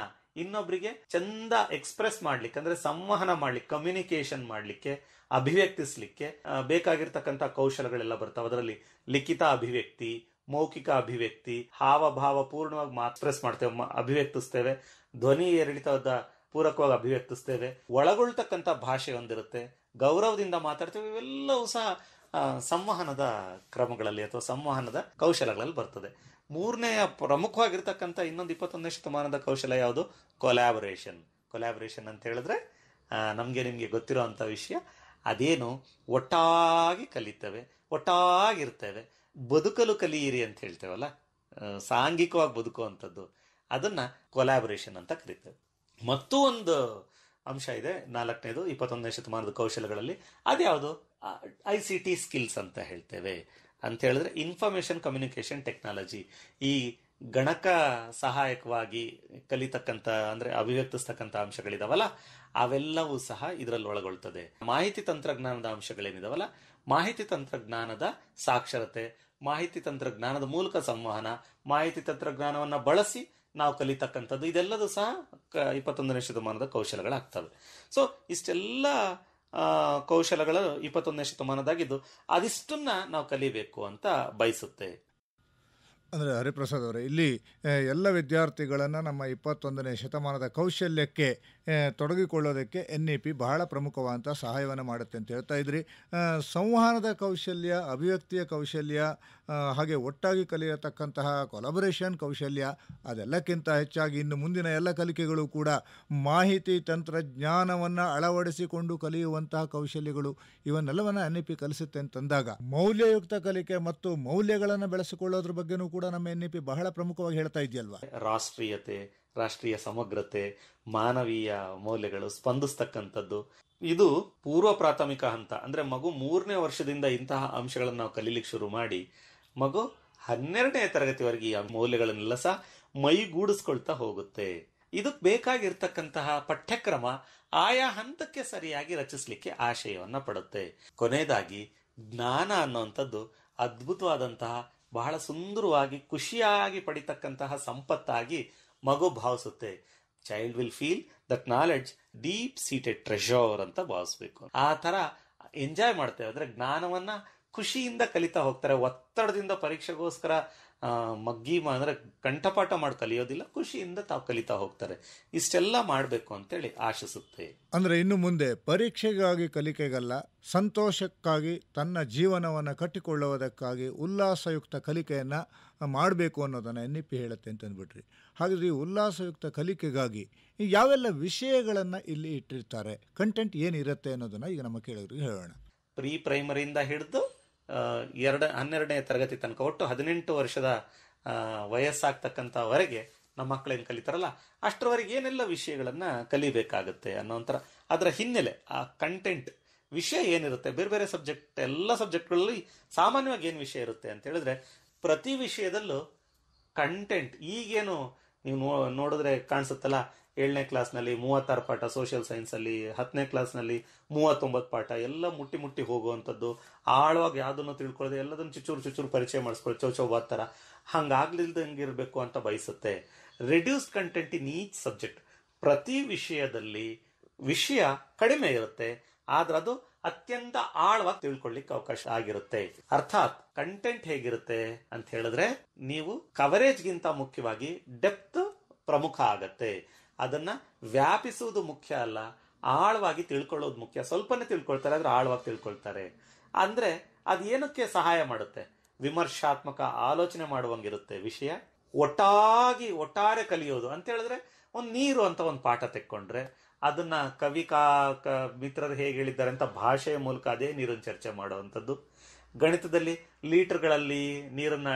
ಇನ್ನೊಬ್ಬರಿಗೆ ಚಂದ ಎಕ್ಸ್ಪ್ರೆಸ್ ಮಾಡ್ಲಿಕ್ಕೆ ಅಂದ್ರೆ ಸಂವಹನ ಮಾಡ್ಲಿಕ್ಕೆ ಕಮ್ಯುನಿಕೇಶನ್ ಮಾಡ್ಲಿಕ್ಕೆ ಅಭಿವ್ಯಕ್ತಿಸ್ಲಿಕ್ಕೆ ಬೇಕಾಗಿರ್ತಕ್ಕಂಥ ಕೌಶಲಗಳೆಲ್ಲ ಬರ್ತಾವೆ ಅದರಲ್ಲಿ ಲಿಖಿತ ಅಭಿವ್ಯಕ್ತಿ ಮೌಖಿಕ ಅಭಿವ್ಯಕ್ತಿ ಹಾವಭಾವ ಪೂರ್ಣವಾಗಿ ಮಾತ್ರೆಸ್ ಮಾಡ್ತೇವೆ ಅಭಿವ್ಯಕ್ತಿಸ್ತೇವೆ ಧ್ವನಿ ಏರಿಳಿತದ ಪೂರಕವಾಗಿ ಅಭಿವ್ಯಕ್ತಿಸ್ತೇವೆ ಒಳಗೊಳ್ತಕ್ಕಂಥ ಭಾಷೆ ಹೊಂದಿರುತ್ತೆ ಗೌರವದಿಂದ ಮಾತಾಡ್ತೇವೆ ಇವೆಲ್ಲವೂ ಸಹ ಸಂವಹನದ ಕ್ರಮಗಳಲ್ಲಿ ಅಥವಾ ಸಂವಹನದ ಕೌಶಲಗಳಲ್ಲಿ ಬರ್ತದೆ ಮೂರನೆಯ ಪ್ರಮುಖವಾಗಿರ್ತಕ್ಕಂಥ ಇನ್ನೊಂದು ಇಪ್ಪತ್ತೊಂದನೇ ಶತಮಾನದ ಕೌಶಲ ಯಾವುದು ಕೊಲ್ಯಾಬರೇಷನ್ ಕೊಲ್ಯಾಬರೇಷನ್ ಅಂತ ಹೇಳಿದ್ರೆ ನಮಗೆ ನಿಮಗೆ ಗೊತ್ತಿರೋ ಅಂಥ ವಿಷಯ ಅದೇನು ಒಟ್ಟಾಗಿ ಕಲಿತವೆ ಒಟ್ಟಾಗಿರ್ತವೆ ಬದುಕಲು ಕಲಿಯಿರಿ ಅಂತ ಹೇಳ್ತೇವಲ್ಲ ಸಾಂಘಿಕವಾಗಿ ಬದುಕುವಂಥದ್ದು ಅದನ್ನು ಕೊಲಾಬ್ರೇಷನ್ ಅಂತ ಕರಿತೇವೆ ಮತ್ತೂ ಒಂದು ಅಂಶ ಇದೆ ನಾಲ್ಕನೇದು ಇಪ್ಪತ್ತೊಂದನೇ ಶತಮಾನದ ಕೌಶಲ್ಯಗಳಲ್ಲಿ ಅದ್ಯಾವುದು ಐ ಸಿ ಟಿ ಸ್ಕಿಲ್ಸ್ ಅಂತ ಹೇಳ್ತೇವೆ ಅಂತ ಹೇಳಿದ್ರೆ ಇನ್ಫಾರ್ಮೇಶನ್ ಕಮ್ಯುನಿಕೇಶನ್ ಟೆಕ್ನಾಲಜಿ ಈ ಗಣಕ ಸಹಾಯಕವಾಗಿ ಕಲಿತಕ್ಕಂಥ ಅಂದ್ರೆ ಅಭಿವ್ಯಕ್ತಿಸ್ತಕ್ಕಂಥ ಅಂಶಗಳಿದಾವಲ್ಲ ಅವೆಲ್ಲವೂ ಸಹ ಇದರಲ್ಲಿ ಒಳಗೊಳ್ತದೆ ಮಾಹಿತಿ ತಂತ್ರಜ್ಞಾನದ ಅಂಶಗಳೇನಿದಾವಲ್ಲ ಮಾಹಿತಿ ತಂತ್ರಜ್ಞಾನದ ಸಾಕ್ಷರತೆ ಮಾಹಿತಿ ತಂತ್ರಜ್ಞಾನದ ಮೂಲಕ ಸಂವಹನ ಮಾಹಿತಿ ತಂತ್ರಜ್ಞಾನವನ್ನ ಬಳಸಿ ನಾವು ಕಲಿತಕ್ಕಂಥದ್ದು ಇದೆಲ್ಲದೂ ಸಹ ಇಪ್ಪತ್ತೊಂದನೇ ಶತಮಾನದ ಕೌಶಲಗಳಾಗ್ತವೆ ಸೊ ಇಷ್ಟೆಲ್ಲ ಕೌಶಲಗಳು ಇಪ್ಪತ್ತೊಂದನೇ ಶತಮಾನದಾಗಿದ್ದು ಅದಿಷ್ಟನ್ನ ನಾವು ಕಲಿಬೇಕು ಅಂತ ಬಯಸುತ್ತೆ ಅಂದರೆ ಹರಿಪ್ರಸಾದ್ ಅವರೇ ಇಲ್ಲಿ ಎಲ್ಲ ವಿದ್ಯಾರ್ಥಿಗಳನ್ನು ನಮ್ಮ ಇಪ್ಪತ್ತೊಂದನೇ ಶತಮಾನದ ಕೌಶಲ್ಯಕ್ಕೆ ತೊಡಗಿಕೊಳ್ಳೋದಕ್ಕೆ ಎನ್ ಇ ಪಿ ಬಹಳ ಪ್ರಮುಖವಾದಂಥ ಸಹಾಯವನ್ನು ಮಾಡುತ್ತೆ ಅಂತ ಹೇಳ್ತಾ ಇದ್ರಿ ಸಂವಹನದ ಕೌಶಲ್ಯ ಅಭಿವ್ಯಕ್ತಿಯ ಕೌಶಲ್ಯ ಹಾಗೆ ಒಟ್ಟಾಗಿ ಕಲಿಯತಕ್ಕಂತಹ ಕೊಲಬರೇಷನ್ ಕೌಶಲ್ಯ ಅದೆಲ್ಲಕ್ಕಿಂತ ಹೆಚ್ಚಾಗಿ ಇನ್ನು ಮುಂದಿನ ಎಲ್ಲ ಕಲಿಕೆಗಳು ಕೂಡ ಮಾಹಿತಿ ತಂತ್ರಜ್ಞಾನವನ್ನು ಅಳವಡಿಸಿಕೊಂಡು ಕಲಿಯುವಂತಹ ಕೌಶಲ್ಯಗಳು ಇವನ್ನೆಲ್ಲವನ್ನು ಎನ್ ಇ ಪಿ ಕಲಿಸುತ್ತೆ ಅಂತಂದಾಗ ಮೌಲ್ಯಯುಕ್ತ ಕಲಿಕೆ ಮತ್ತು ಮೌಲ್ಯಗಳನ್ನು ಬೆಳೆಸಿಕೊಳ್ಳೋದ್ರ ಬಗ್ಗೆನೂ ಕೂಡ ನಮ್ಮ ಎನ್ ಇ ಪಿ ಬಹಳ ಪ್ರಮುಖವಾಗಿ ಹೇಳ್ತಾ ಇದೆಯಲ್ವಾ ರಾಷ್ಟ್ರೀಯತೆ ರಾಷ್ಟ್ರೀಯ ಸಮಗ್ರತೆ ಮಾನವೀಯ ಮೌಲ್ಯಗಳು ಸ್ಪಂದಿಸ್ತಕ್ಕಂಥದ್ದು ಇದು ಪೂರ್ವ ಪ್ರಾಥಮಿಕ ಹಂತ ಅಂದ್ರೆ ಮಗು ಮೂರನೇ ವರ್ಷದಿಂದ ಇಂತಹ ಅಂಶಗಳನ್ನು ನಾವು ಕಲೀಲಿಕ್ಕೆ ಶುರು ಮಾಡಿ ಮಗು ಹನ್ನೆರಡನೇ ತರಗತಿವರೆಗೆ ಈ ಮೌಲ್ಯಗಳನ್ನೆಲ್ಲ ಸಹ ಮೈಗೂಡಿಸ್ಕೊಳ್ತಾ ಹೋಗುತ್ತೆ ಇದಕ್ಕೆ ಬೇಕಾಗಿರ್ತಕ್ಕಂತಹ ಪಠ್ಯಕ್ರಮ ಆಯಾ ಹಂತಕ್ಕೆ ಸರಿಯಾಗಿ ರಚಿಸಲಿಕ್ಕೆ ಆಶಯವನ್ನ ಪಡುತ್ತೆ ಕೊನೆಯದಾಗಿ ಜ್ಞಾನ ಅನ್ನುವಂಥದ್ದು ಅದ್ಭುತವಾದಂತಹ ಬಹಳ ಸುಂದರವಾಗಿ ಖುಷಿಯಾಗಿ ಪಡಿತಕ್ಕಂತಹ ಸಂಪತ್ತಾಗಿ ಮಗು ಭಾವಿಸುತ್ತೆ child will feel that knowledge deep seated treasure ಅಂತ ಭಾವಿಸ್ಬೇಕು ಆ ತರ ಎಂಜಾಯ್ ಮಾಡ್ತೇವೆ ಅಂದ್ರೆ ಜ್ಞಾನವನ್ನ ಖುಷಿಯಿಂದ ಕಲಿತಾ ಹೋಗ್ತಾರೆ ಒತ್ತಡದಿಂದ ಪರೀಕ್ಷೆಗೋಸ್ಕರ ಮಗ್ಗಿ ಅಂದ್ರೆ ಕಂಠಪಾಠ ಮಾಡಿ ಕಲಿಯೋದಿಲ್ಲ ಖುಷಿಯಿಂದ ತಾವು ಕಲಿತಾ ಹೋಗ್ತಾರೆ ಇಷ್ಟೆಲ್ಲ ಮಾಡಬೇಕು ಅಂತೇಳಿ ಆಶಿಸುತ್ತೆ ಅಂದ್ರೆ ಇನ್ನು ಮುಂದೆ ಪರೀಕ್ಷೆಗಾಗಿ ಕಲಿಕೆಗಲ್ಲ ಸಂತೋಷಕ್ಕಾಗಿ ತನ್ನ ಜೀವನವನ್ನು ಕಟ್ಟಿಕೊಳ್ಳುವುದಕ್ಕಾಗಿ ಉಲ್ಲಾಸಯುಕ್ತ ಕಲಿಕೆಯನ್ನ ಮಾಡಬೇಕು ಅನ್ನೋದನ್ನ ಎನ್ ಹೇಳುತ್ತೆ ಅಂತ ಹೇಳುತ್ತೆ ಅಂತಂದ್ಬಿಟ್ರಿ ಹಾಗಾದರೆ ಉಲ್ಲಾಸಯುಕ್ತ ಕಲಿಕೆಗಾಗಿ ಯಾವೆಲ್ಲ ವಿಷಯಗಳನ್ನು ಇಲ್ಲಿ ಇಟ್ಟಿರ್ತಾರೆ ಕಂಟೆಂಟ್ ಏನಿರುತ್ತೆ ಅನ್ನೋದನ್ನು ಈಗ ನಮ್ಮ ಕೇಳೋರಿಗೆ ಹೇಳೋಣ ಪ್ರೀ ಪ್ರೈಮರಿಯಿಂದ ಹಿಡಿದು ಎರಡು ಹನ್ನೆರಡನೇ ತರಗತಿ ತನಕ ಒಟ್ಟು ಹದಿನೆಂಟು ವರ್ಷದ ವಯಸ್ಸಾಗ್ತಕ್ಕಂಥವರೆಗೆ ನಮ್ಮ ಮಕ್ಕಳೇನು ಕಲಿತಾರಲ್ಲ ಅಷ್ಟರವರೆಗೆ ಏನೆಲ್ಲ ವಿಷಯಗಳನ್ನು ಕಲಿಬೇಕಾಗುತ್ತೆ ಅನ್ನೋಂಥರ ಅದರ ಹಿನ್ನೆಲೆ ಆ ಕಂಟೆಂಟ್ ವಿಷಯ ಏನಿರುತ್ತೆ ಬೇರೆ ಬೇರೆ ಸಬ್ಜೆಕ್ಟ್ ಎಲ್ಲ ಸಬ್ಜೆಕ್ಟ್ಗಳಲ್ಲಿ ಸಾಮಾನ್ಯವಾಗಿ ಏನು ವಿಷಯ ಇರುತ್ತೆ ಅಂತ ಹೇಳಿದ್ರೆ ಪ್ರತಿ ವಿಷಯದಲ್ಲೂ ಕಂಟೆಂಟ್ ಈಗೇನು ನೀವು ನೋ ನೋಡಿದ್ರೆ ಕಾಣಿಸುತ್ತಲ್ಲ ಏಳನೇ ಕ್ಲಾಸ್ನಲ್ಲಿ ಮೂವತ್ತಾರು ಪಾಠ ಸೋಷಿಯಲ್ ಸೈನ್ಸಲ್ಲಿ ಹತ್ತನೇ ಕ್ಲಾಸ್ನಲ್ಲಿ ಮೂವತ್ತೊಂಬತ್ತು ಪಾಠ ಎಲ್ಲ ಮುಟ್ಟಿ ಮುಟ್ಟಿ ಹೋಗುವಂಥದ್ದು ಆಳವಾಗಿ ಯಾವುದನ್ನು ತಿಳ್ಕೊಳ್ಳೋದು ಎಲ್ಲದನ್ನು ಚುಚ್ಚೂರು ಚುಚ್ಚೂರು ಪರಿಚಯ ಮಾಡಿಸ್ಕೊಳ್ಳಿ ಚೌಚೌ ಥರ ಹಂಗಾಗ್ಲಿಲ್ದಂಗಿರ್ಬೇಕು ಇರಬೇಕು ಅಂತ ಬಯಸುತ್ತೆ reduced content in each subject ಪ್ರತಿ ವಿಷಯದಲ್ಲಿ ವಿಷಯ ಕಡಿಮೆ ಇರುತ್ತೆ ಆದ್ರೆ ಅದು ಅತ್ಯಂತ ಆಳವಾಗಿ ತಿಳ್ಕೊಳ್ಳಿಕ್ಕೆ ಅವಕಾಶ ಆಗಿರುತ್ತೆ ಅರ್ಥಾತ್ ಕಂಟೆಂಟ್ ಹೇಗಿರುತ್ತೆ ಅಂತ ಹೇಳಿದ್ರೆ ನೀವು ಕವರೇಜ್ಗಿಂತ ಮುಖ್ಯವಾಗಿ ಡೆಪ್ತ್ ಪ್ರಮುಖ ಆಗತ್ತೆ ಅದನ್ನ ವ್ಯಾಪಿಸುವುದು ಮುಖ್ಯ ಅಲ್ಲ ಆಳವಾಗಿ ತಿಳ್ಕೊಳ್ಳೋದು ಮುಖ್ಯ ಸ್ವಲ್ಪನೇ ತಿಳ್ಕೊಳ್ತಾರೆ ಆದ್ರೆ ಆಳವಾಗಿ ತಿಳ್ಕೊಳ್ತಾರೆ ಅಂದ್ರೆ ಏನಕ್ಕೆ ಸಹಾಯ ಮಾಡುತ್ತೆ ವಿಮರ್ಶಾತ್ಮಕ ಆಲೋಚನೆ ಮಾಡುವಂಗಿರುತ್ತೆ ವಿಷಯ ಒಟ್ಟಾಗಿ ಒಟ್ಟಾರೆ ಕಲಿಯೋದು ಅಂತ ಹೇಳಿದ್ರೆ ಒಂದು ನೀರು ಅಂತ ಒಂದು ಪಾಠ ತೆಕ್ಕೊಂಡ್ರೆ ಅದನ್ನ ಕವಿ ಕಾ ಮಿತ್ರರು ಹೇಗೆ ಹೇಳಿದ್ದಾರೆ ಅಂತ ಭಾಷೆಯ ಮೂಲಕ ಅದೇ ನೀರನ್ನು ಚರ್ಚೆ ಮಾಡುವಂಥದ್ದು ಗಣಿತದಲ್ಲಿ ಲೀಟರ್ಗಳಲ್ಲಿ ನೀರನ್ನ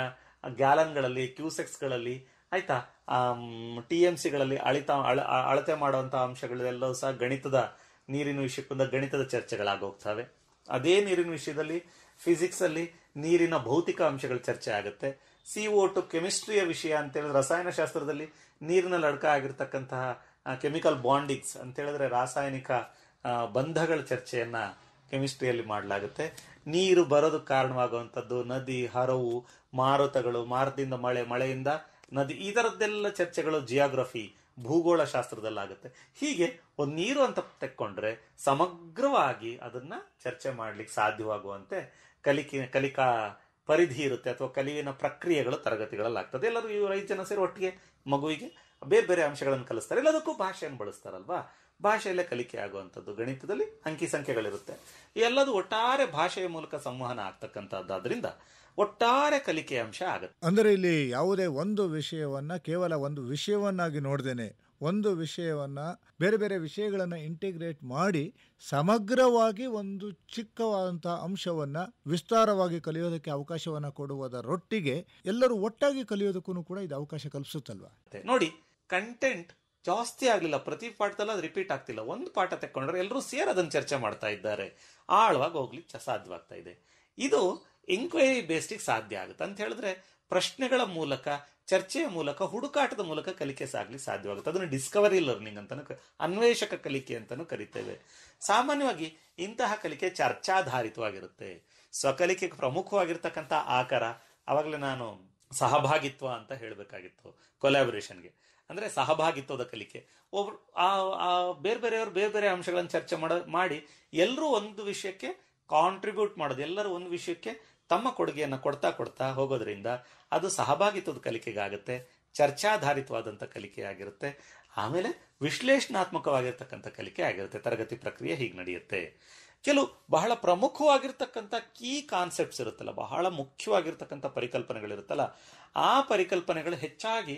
ಗ್ಯಾಲನ್ಗಳಲ್ಲಿ ಕ್ಯೂಸೆಕ್ಸ್ಗಳಲ್ಲಿ ಆಯ್ತಾ ಟಿ ಎಂ ಸಿಗಳಲ್ಲಿ ಅಳಿತ ಅಳತೆ ಮಾಡುವಂತಹ ಅಂಶಗಳೆಲ್ಲವೂ ಸಹ ಗಣಿತದ ನೀರಿನ ವಿಷಯಕ್ಕಿಂತ ಗಣಿತದ ಚರ್ಚೆಗಳಾಗೋಗ್ತವೆ ಅದೇ ನೀರಿನ ವಿಷಯದಲ್ಲಿ ಫಿಸಿಕ್ಸ್ ಅಲ್ಲಿ ನೀರಿನ ಭೌತಿಕ ಅಂಶಗಳ ಚರ್ಚೆ ಆಗುತ್ತೆ ಸಿ ಓ ಟು ಕೆಮಿಸ್ಟ್ರಿಯ ವಿಷಯ ಅಂತೇಳಿದ್ರೆ ರಸಾಯನಶಾಸ್ತ್ರದಲ್ಲಿ ನೀರಿನ ಲಡ್ಕ ಆಗಿರ್ತಕ್ಕಂತಹ ಕೆಮಿಕಲ್ ಬಾಂಡಿಂಗ್ಸ್ ಅಂತ ಹೇಳಿದ್ರೆ ರಾಸಾಯನಿಕ ಬಂಧಗಳ ಚರ್ಚೆಯನ್ನ ಕೆಮಿಸ್ಟ್ರಿಯಲ್ಲಿ ಮಾಡಲಾಗುತ್ತೆ ನೀರು ಬರೋದಕ್ಕೆ ಕಾರಣವಾಗುವಂಥದ್ದು ನದಿ ಹರವು ಮಾರುತಗಳು ಮಾರುತದಿಂದ ಮಳೆ ಮಳೆಯಿಂದ ನದಿ ಈ ಥರದ್ದೆಲ್ಲ ಚರ್ಚೆಗಳು ಜಿಯೋಗ್ರಫಿ ಭೂಗೋಳ ಶಾಸ್ತ್ರದಲ್ಲಾಗುತ್ತೆ ಹೀಗೆ ಒಂದು ನೀರು ಅಂತ ತೆಕ್ಕೊಂಡ್ರೆ ಸಮಗ್ರವಾಗಿ ಅದನ್ನ ಚರ್ಚೆ ಮಾಡ್ಲಿಕ್ಕೆ ಸಾಧ್ಯವಾಗುವಂತೆ ಕಲಿಕೆ ಕಲಿಕಾ ಪರಿಧಿ ಇರುತ್ತೆ ಅಥವಾ ಕಲಿವಿನ ಪ್ರಕ್ರಿಯೆಗಳು ತರಗತಿಗಳಲ್ಲಾಗ್ತದೆ ಎಲ್ಲರೂ ಇವರು ಐದು ಜನ ಸೇರಿ ಒಟ್ಟಿಗೆ ಮಗುವಿಗೆ ಬೇರೆ ಬೇರೆ ಅಂಶಗಳನ್ನು ಕಲಿಸ್ತಾರೆ ಎಲ್ಲದಕ್ಕೂ ಭಾಷೆಯನ್ನು ಬಳಸ್ತಾರಲ್ವಾ ಭಾಷೆಯಲ್ಲೇ ಕಲಿಕೆ ಆಗುವಂಥದ್ದು ಗಣಿತದಲ್ಲಿ ಅಂಕಿ ಸಂಖ್ಯೆಗಳಿರುತ್ತೆ ಎಲ್ಲದೂ ಒಟ್ಟಾರೆ ಭಾಷೆಯ ಮೂಲಕ ಸಂವಹನ ಆಗ್ತಕ್ಕಂಥದ್ದಾದ್ರಿಂದ ಒಟ್ಟಾರೆ ಕಲಿಕೆ ಅಂಶ ಆಗುತ್ತೆ ಅಂದರೆ ಇಲ್ಲಿ ಯಾವುದೇ ಒಂದು ವಿಷಯವನ್ನ ಕೇವಲ ಒಂದು ವಿಷಯವನ್ನಾಗಿ ನೋಡ್ದೇನೆ ಒಂದು ವಿಷಯವನ್ನ ಬೇರೆ ಬೇರೆ ವಿಷಯಗಳನ್ನು ಇಂಟಿಗ್ರೇಟ್ ಮಾಡಿ ಸಮಗ್ರವಾಗಿ ಒಂದು ಚಿಕ್ಕವಾದಂತಹ ಅಂಶವನ್ನ ವಿಸ್ತಾರವಾಗಿ ಕಲಿಯೋದಕ್ಕೆ ಅವಕಾಶವನ್ನು ರೊಟ್ಟಿಗೆ ಎಲ್ಲರೂ ಒಟ್ಟಾಗಿ ಕಲಿಯೋದಕ್ಕೂ ಕೂಡ ಇದು ಅವಕಾಶ ಕಲ್ಪಿಸುತ್ತಲ್ವಾ ನೋಡಿ ಕಂಟೆಂಟ್ ಜಾಸ್ತಿ ಆಗಲಿಲ್ಲ ಪ್ರತಿ ಪಾಠದಲ್ಲಿ ಅದು ರಿಪೀಟ್ ಆಗ್ತಿಲ್ಲ ಒಂದು ಪಾಠ ತಕ್ಕೊಂಡ್ರೆ ಎಲ್ಲರೂ ಸೇರ್ ಅದನ್ನು ಚರ್ಚೆ ಮಾಡ್ತಾ ಇದ್ದಾರೆ ಆಳವಾಗಿ ಹೋಗ್ಲಿಕ್ಕೆ ಸಾಧ್ಯವಾಗ್ತಾ ಇದೆ ಇದು ಎಂಕ್ವೈರಿ ಬೇಸ್ಡಿಗೆ ಸಾಧ್ಯ ಆಗುತ್ತೆ ಅಂತ ಹೇಳಿದ್ರೆ ಪ್ರಶ್ನೆಗಳ ಮೂಲಕ ಚರ್ಚೆಯ ಮೂಲಕ ಹುಡುಕಾಟದ ಮೂಲಕ ಕಲಿಕೆ ಸಾಗಲಿ ಸಾಧ್ಯವಾಗುತ್ತೆ ಅದನ್ನು ಡಿಸ್ಕವರಿ ಲರ್ನಿಂಗ್ ಅಂತಲೂ ಅನ್ವೇಷಕ ಕಲಿಕೆ ಅಂತಲೂ ಕರಿತೇವೆ ಸಾಮಾನ್ಯವಾಗಿ ಇಂತಹ ಕಲಿಕೆ ಚರ್ಚಾಧಾರಿತವಾಗಿರುತ್ತೆ ಸ್ವಕಲಿಕೆಗೆ ಪ್ರಮುಖವಾಗಿರ್ತಕ್ಕಂಥ ಆಕಾರ ಅವಾಗಲೇ ನಾನು ಸಹಭಾಗಿತ್ವ ಅಂತ ಹೇಳಬೇಕಾಗಿತ್ತು ಕೊಲ್ಯಾಬ್ರೇಷನ್ಗೆ ಅಂದರೆ ಸಹಭಾಗಿತ್ವದ ಕಲಿಕೆ ಒಬ್ರು ಆ ಬೇರೆ ಬೇರೆಯವರು ಬೇರೆ ಬೇರೆ ಅಂಶಗಳನ್ನು ಚರ್ಚೆ ಮಾಡ ಮಾಡಿ ಎಲ್ಲರೂ ಒಂದು ವಿಷಯಕ್ಕೆ ಕಾಂಟ್ರಿಬ್ಯೂಟ್ ಮಾಡೋದು ಎಲ್ಲರೂ ಒಂದು ವಿಷಯಕ್ಕೆ ತಮ್ಮ ಕೊಡುಗೆಯನ್ನು ಕೊಡ್ತಾ ಕೊಡ್ತಾ ಹೋಗೋದ್ರಿಂದ ಅದು ಸಹಭಾಗಿತ್ವದ ಕಲಿಕೆಗಾಗುತ್ತೆ ಚರ್ಚಾಧಾರಿತವಾದಂಥ ಕಲಿಕೆ ಆಗಿರುತ್ತೆ ಆಮೇಲೆ ವಿಶ್ಲೇಷಣಾತ್ಮಕವಾಗಿರ್ತಕ್ಕಂಥ ಕಲಿಕೆ ಆಗಿರುತ್ತೆ ತರಗತಿ ಪ್ರಕ್ರಿಯೆ ಹೀಗೆ ನಡೆಯುತ್ತೆ ಕೆಲವು ಬಹಳ ಪ್ರಮುಖವಾಗಿರ್ತಕ್ಕಂಥ ಕೀ ಕಾನ್ಸೆಪ್ಟ್ಸ್ ಇರುತ್ತಲ್ಲ ಬಹಳ ಮುಖ್ಯವಾಗಿರ್ತಕ್ಕಂಥ ಪರಿಕಲ್ಪನೆಗಳಿರುತ್ತಲ್ಲ ಆ ಪರಿಕಲ್ಪನೆಗಳು ಹೆಚ್ಚಾಗಿ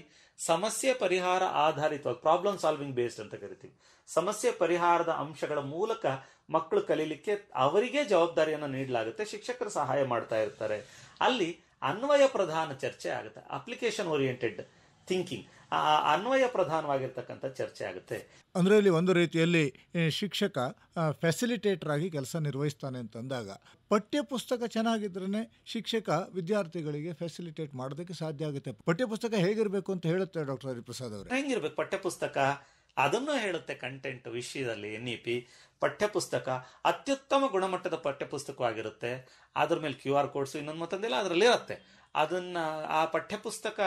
ಸಮಸ್ಯೆ ಪರಿಹಾರ ಆಧಾರಿತವಾಗಿ ಪ್ರಾಬ್ಲಮ್ ಸಾಲ್ವಿಂಗ್ ಬೇಸ್ಡ್ ಅಂತ ಕರಿತೀವಿ ಸಮಸ್ಯೆ ಪರಿಹಾರದ ಅಂಶಗಳ ಮೂಲಕ ಮಕ್ಕಳು ಕಲೀಲಿಕ್ಕೆ ಅವರಿಗೆ ಜವಾಬ್ದಾರಿಯನ್ನು ನೀಡಲಾಗುತ್ತೆ ಶಿಕ್ಷಕರು ಸಹಾಯ ಮಾಡ್ತಾ ಇರ್ತಾರೆ ಅಲ್ಲಿ ಅನ್ವಯ ಪ್ರಧಾನ ಚರ್ಚೆ ಆಗುತ್ತೆ ಅಪ್ಲಿಕೇಶನ್ ಓರಿಯೆಂಟೆಡ್ ಥಿಂಕಿಂಗ್ ಆ ಅನ್ವಯ ಪ್ರಧಾನವಾಗಿರ್ತಕ್ಕಂಥ ಚರ್ಚೆ ಆಗುತ್ತೆ ಅಂದರೆ ಇಲ್ಲಿ ಒಂದು ರೀತಿಯಲ್ಲಿ ಶಿಕ್ಷಕ ಫೆಸಿಲಿಟೇಟರ್ ಆಗಿ ಕೆಲಸ ನಿರ್ವಹಿಸ್ತಾನೆ ಅಂತಂದಾಗ ಪಠ್ಯಪುಸ್ತಕ ಚೆನ್ನಾಗಿದ್ರೆ ಶಿಕ್ಷಕ ವಿದ್ಯಾರ್ಥಿಗಳಿಗೆ ಫೆಸಿಲಿಟೇಟ್ ಮಾಡೋದಕ್ಕೆ ಸಾಧ್ಯ ಆಗುತ್ತೆ ಪಠ್ಯಪುಸ್ತಕ ಹೇಗಿರಬೇಕು ಅಂತ ಹೇಳುತ್ತೆ ಡಾಕ್ಟರ್ ಹರಿಪ್ರಸಾದ್ ಅವರು ಹೆಂಗಿರ್ಬೇಕು ಪಠ್ಯಪುಸ್ತಕ ಅದನ್ನು ಹೇಳುತ್ತೆ ಕಂಟೆಂಟ್ ವಿಷಯದಲ್ಲಿ ಎನ್ ಇ ಪಿ ಪಠ್ಯಪುಸ್ತಕ ಅತ್ಯುತ್ತಮ ಗುಣಮಟ್ಟದ ಪಠ್ಯಪುಸ್ತಕವಾಗಿರುತ್ತೆ ಅದ್ರ ಮೇಲೆ ಕ್ಯೂ ಆರ್ ಕೋಡ್ಸು ಇನ್ನೊಂದು ಮತ್ತೊಂದಿಲ್ಲ ಅದರಲ್ಲಿ ಇರುತ್ತೆ ಅದನ್ನ ಆ ಪಠ್ಯಪುಸ್ತಕ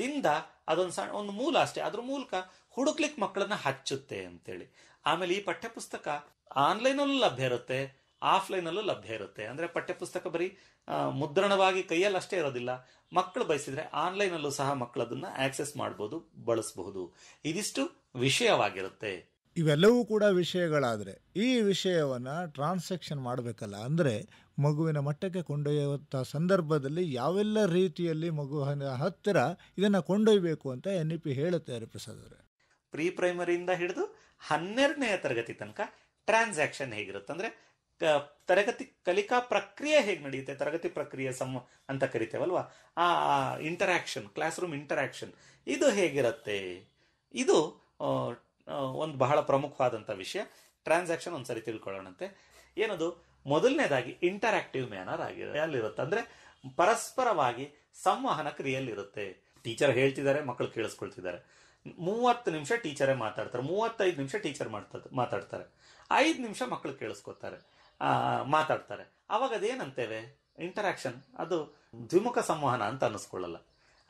ದಿಂದ ಅದೊಂದು ಸಣ್ಣ ಒಂದು ಮೂಲ ಅಷ್ಟೇ ಅದ್ರ ಮೂಲಕ ಹುಡುಕ್ಲಿಕ್ಕೆ ಮಕ್ಕಳನ್ನ ಹಚ್ಚುತ್ತೆ ಅಂತೇಳಿ ಆಮೇಲೆ ಈ ಪಠ್ಯಪುಸ್ತಕ ಆನ್ಲೈನಲ್ಲೂ ಲಭ್ಯ ಇರುತ್ತೆ ಆಫ್ಲೈನಲ್ಲೂ ಲಭ್ಯ ಇರುತ್ತೆ ಅಂದರೆ ಪಠ್ಯಪುಸ್ತಕ ಬರೀ ಮುದ್ರಣವಾಗಿ ಕೈಯಲ್ಲಿ ಅಷ್ಟೇ ಇರೋದಿಲ್ಲ ಮಕ್ಕಳು ಬಯಸಿದರೆ ಆನ್ಲೈನಲ್ಲೂ ಸಹ ಮಕ್ಕಳದನ್ನು ಆಕ್ಸೆಸ್ ಮಾಡ್ಬೋದು ಬಳಸಬಹುದು ಇದಿಷ್ಟು ವಿಷಯವಾಗಿರುತ್ತೆ ಇವೆಲ್ಲವೂ ಕೂಡ ವಿಷಯಗಳಾದರೆ ಈ ವಿಷಯವನ್ನು ಟ್ರಾನ್ಸಾಕ್ಷನ್ ಮಾಡಬೇಕಲ್ಲ ಅಂದರೆ ಮಗುವಿನ ಮಟ್ಟಕ್ಕೆ ಕೊಂಡೊಯ್ಯುವಂಥ ಸಂದರ್ಭದಲ್ಲಿ ಯಾವೆಲ್ಲ ರೀತಿಯಲ್ಲಿ ಮಗುವಿನ ಹತ್ತಿರ ಇದನ್ನು ಕೊಂಡೊಯ್ಯಬೇಕು ಅಂತ ಎನ್ ಇ ಪಿ ಹೇಳುತ್ತೆ ಹರಿಪ್ರಸಾದ್ ಅವರೇ ಪ್ರೀ ಪ್ರೈಮರಿಯಿಂದ ಹಿಡಿದು ಹನ್ನೆರಡನೇ ತರಗತಿ ತನಕ ಟ್ರಾನ್ಸಾಕ್ಷನ್ ಹೇಗಿರುತ್ತೆ ಅಂದರೆ ತರಗತಿ ಕಲಿಕಾ ಪ್ರಕ್ರಿಯೆ ಹೇಗೆ ನಡೆಯುತ್ತೆ ತರಗತಿ ಪ್ರಕ್ರಿಯೆ ಸಮ ಅಂತ ಕರಿತೇವಲ್ವಾ ಆ ಇಂಟರಾಕ್ಷನ್ ಕ್ಲಾಸ್ ರೂಮ್ ಇಂಟರಾಕ್ಷನ್ ಇದು ಹೇಗಿರುತ್ತೆ ಇದು ಒಂದು ಬಹಳ ಪ್ರಮುಖವಾದಂಥ ವಿಷಯ ಟ್ರಾನ್ಸಾಕ್ಷನ್ ಒಂದ್ಸರಿ ತಿಳ್ಕೊಳ್ಳೋಣಂತೆ ಏನದು ಮೊದಲನೇದಾಗಿ ಇಂಟರಾಕ್ಟಿವ್ ಮ್ಯಾನರ್ ಆಗಿದೆ ಅಲ್ಲಿರುತ್ತೆ ಅಂದ್ರೆ ಪರಸ್ಪರವಾಗಿ ಸಂವಹನ ಕ್ರಿಯೆಯಲ್ಲಿರುತ್ತೆ ಟೀಚರ್ ಹೇಳ್ತಿದ್ದಾರೆ ಮಕ್ಕಳು ಕೇಳಿಸ್ಕೊಳ್ತಿದ್ದಾರೆ ಮೂವತ್ತು ನಿಮಿಷ ಟೀಚರೇ ಮಾತಾಡ್ತಾರೆ ಮೂವತ್ತೈದು ನಿಮಿಷ ಟೀಚರ್ ಮಾಡ್ತದ ಮಾತಾಡ್ತಾರೆ ಐದು ನಿಮಿಷ ಮಕ್ಕಳು ಕೇಳಿಸ್ಕೊತಾರೆ ಮಾತಾಡ್ತಾರೆ ಅವಾಗ ಅದೇನಂತೇವೆ ಇಂಟರಾಕ್ಷನ್ ಅದು ದ್ವಿಮುಖ ಸಂವಹನ ಅಂತ ಅನ್ನಿಸ್ಕೊಳ್ಳಲ್ಲ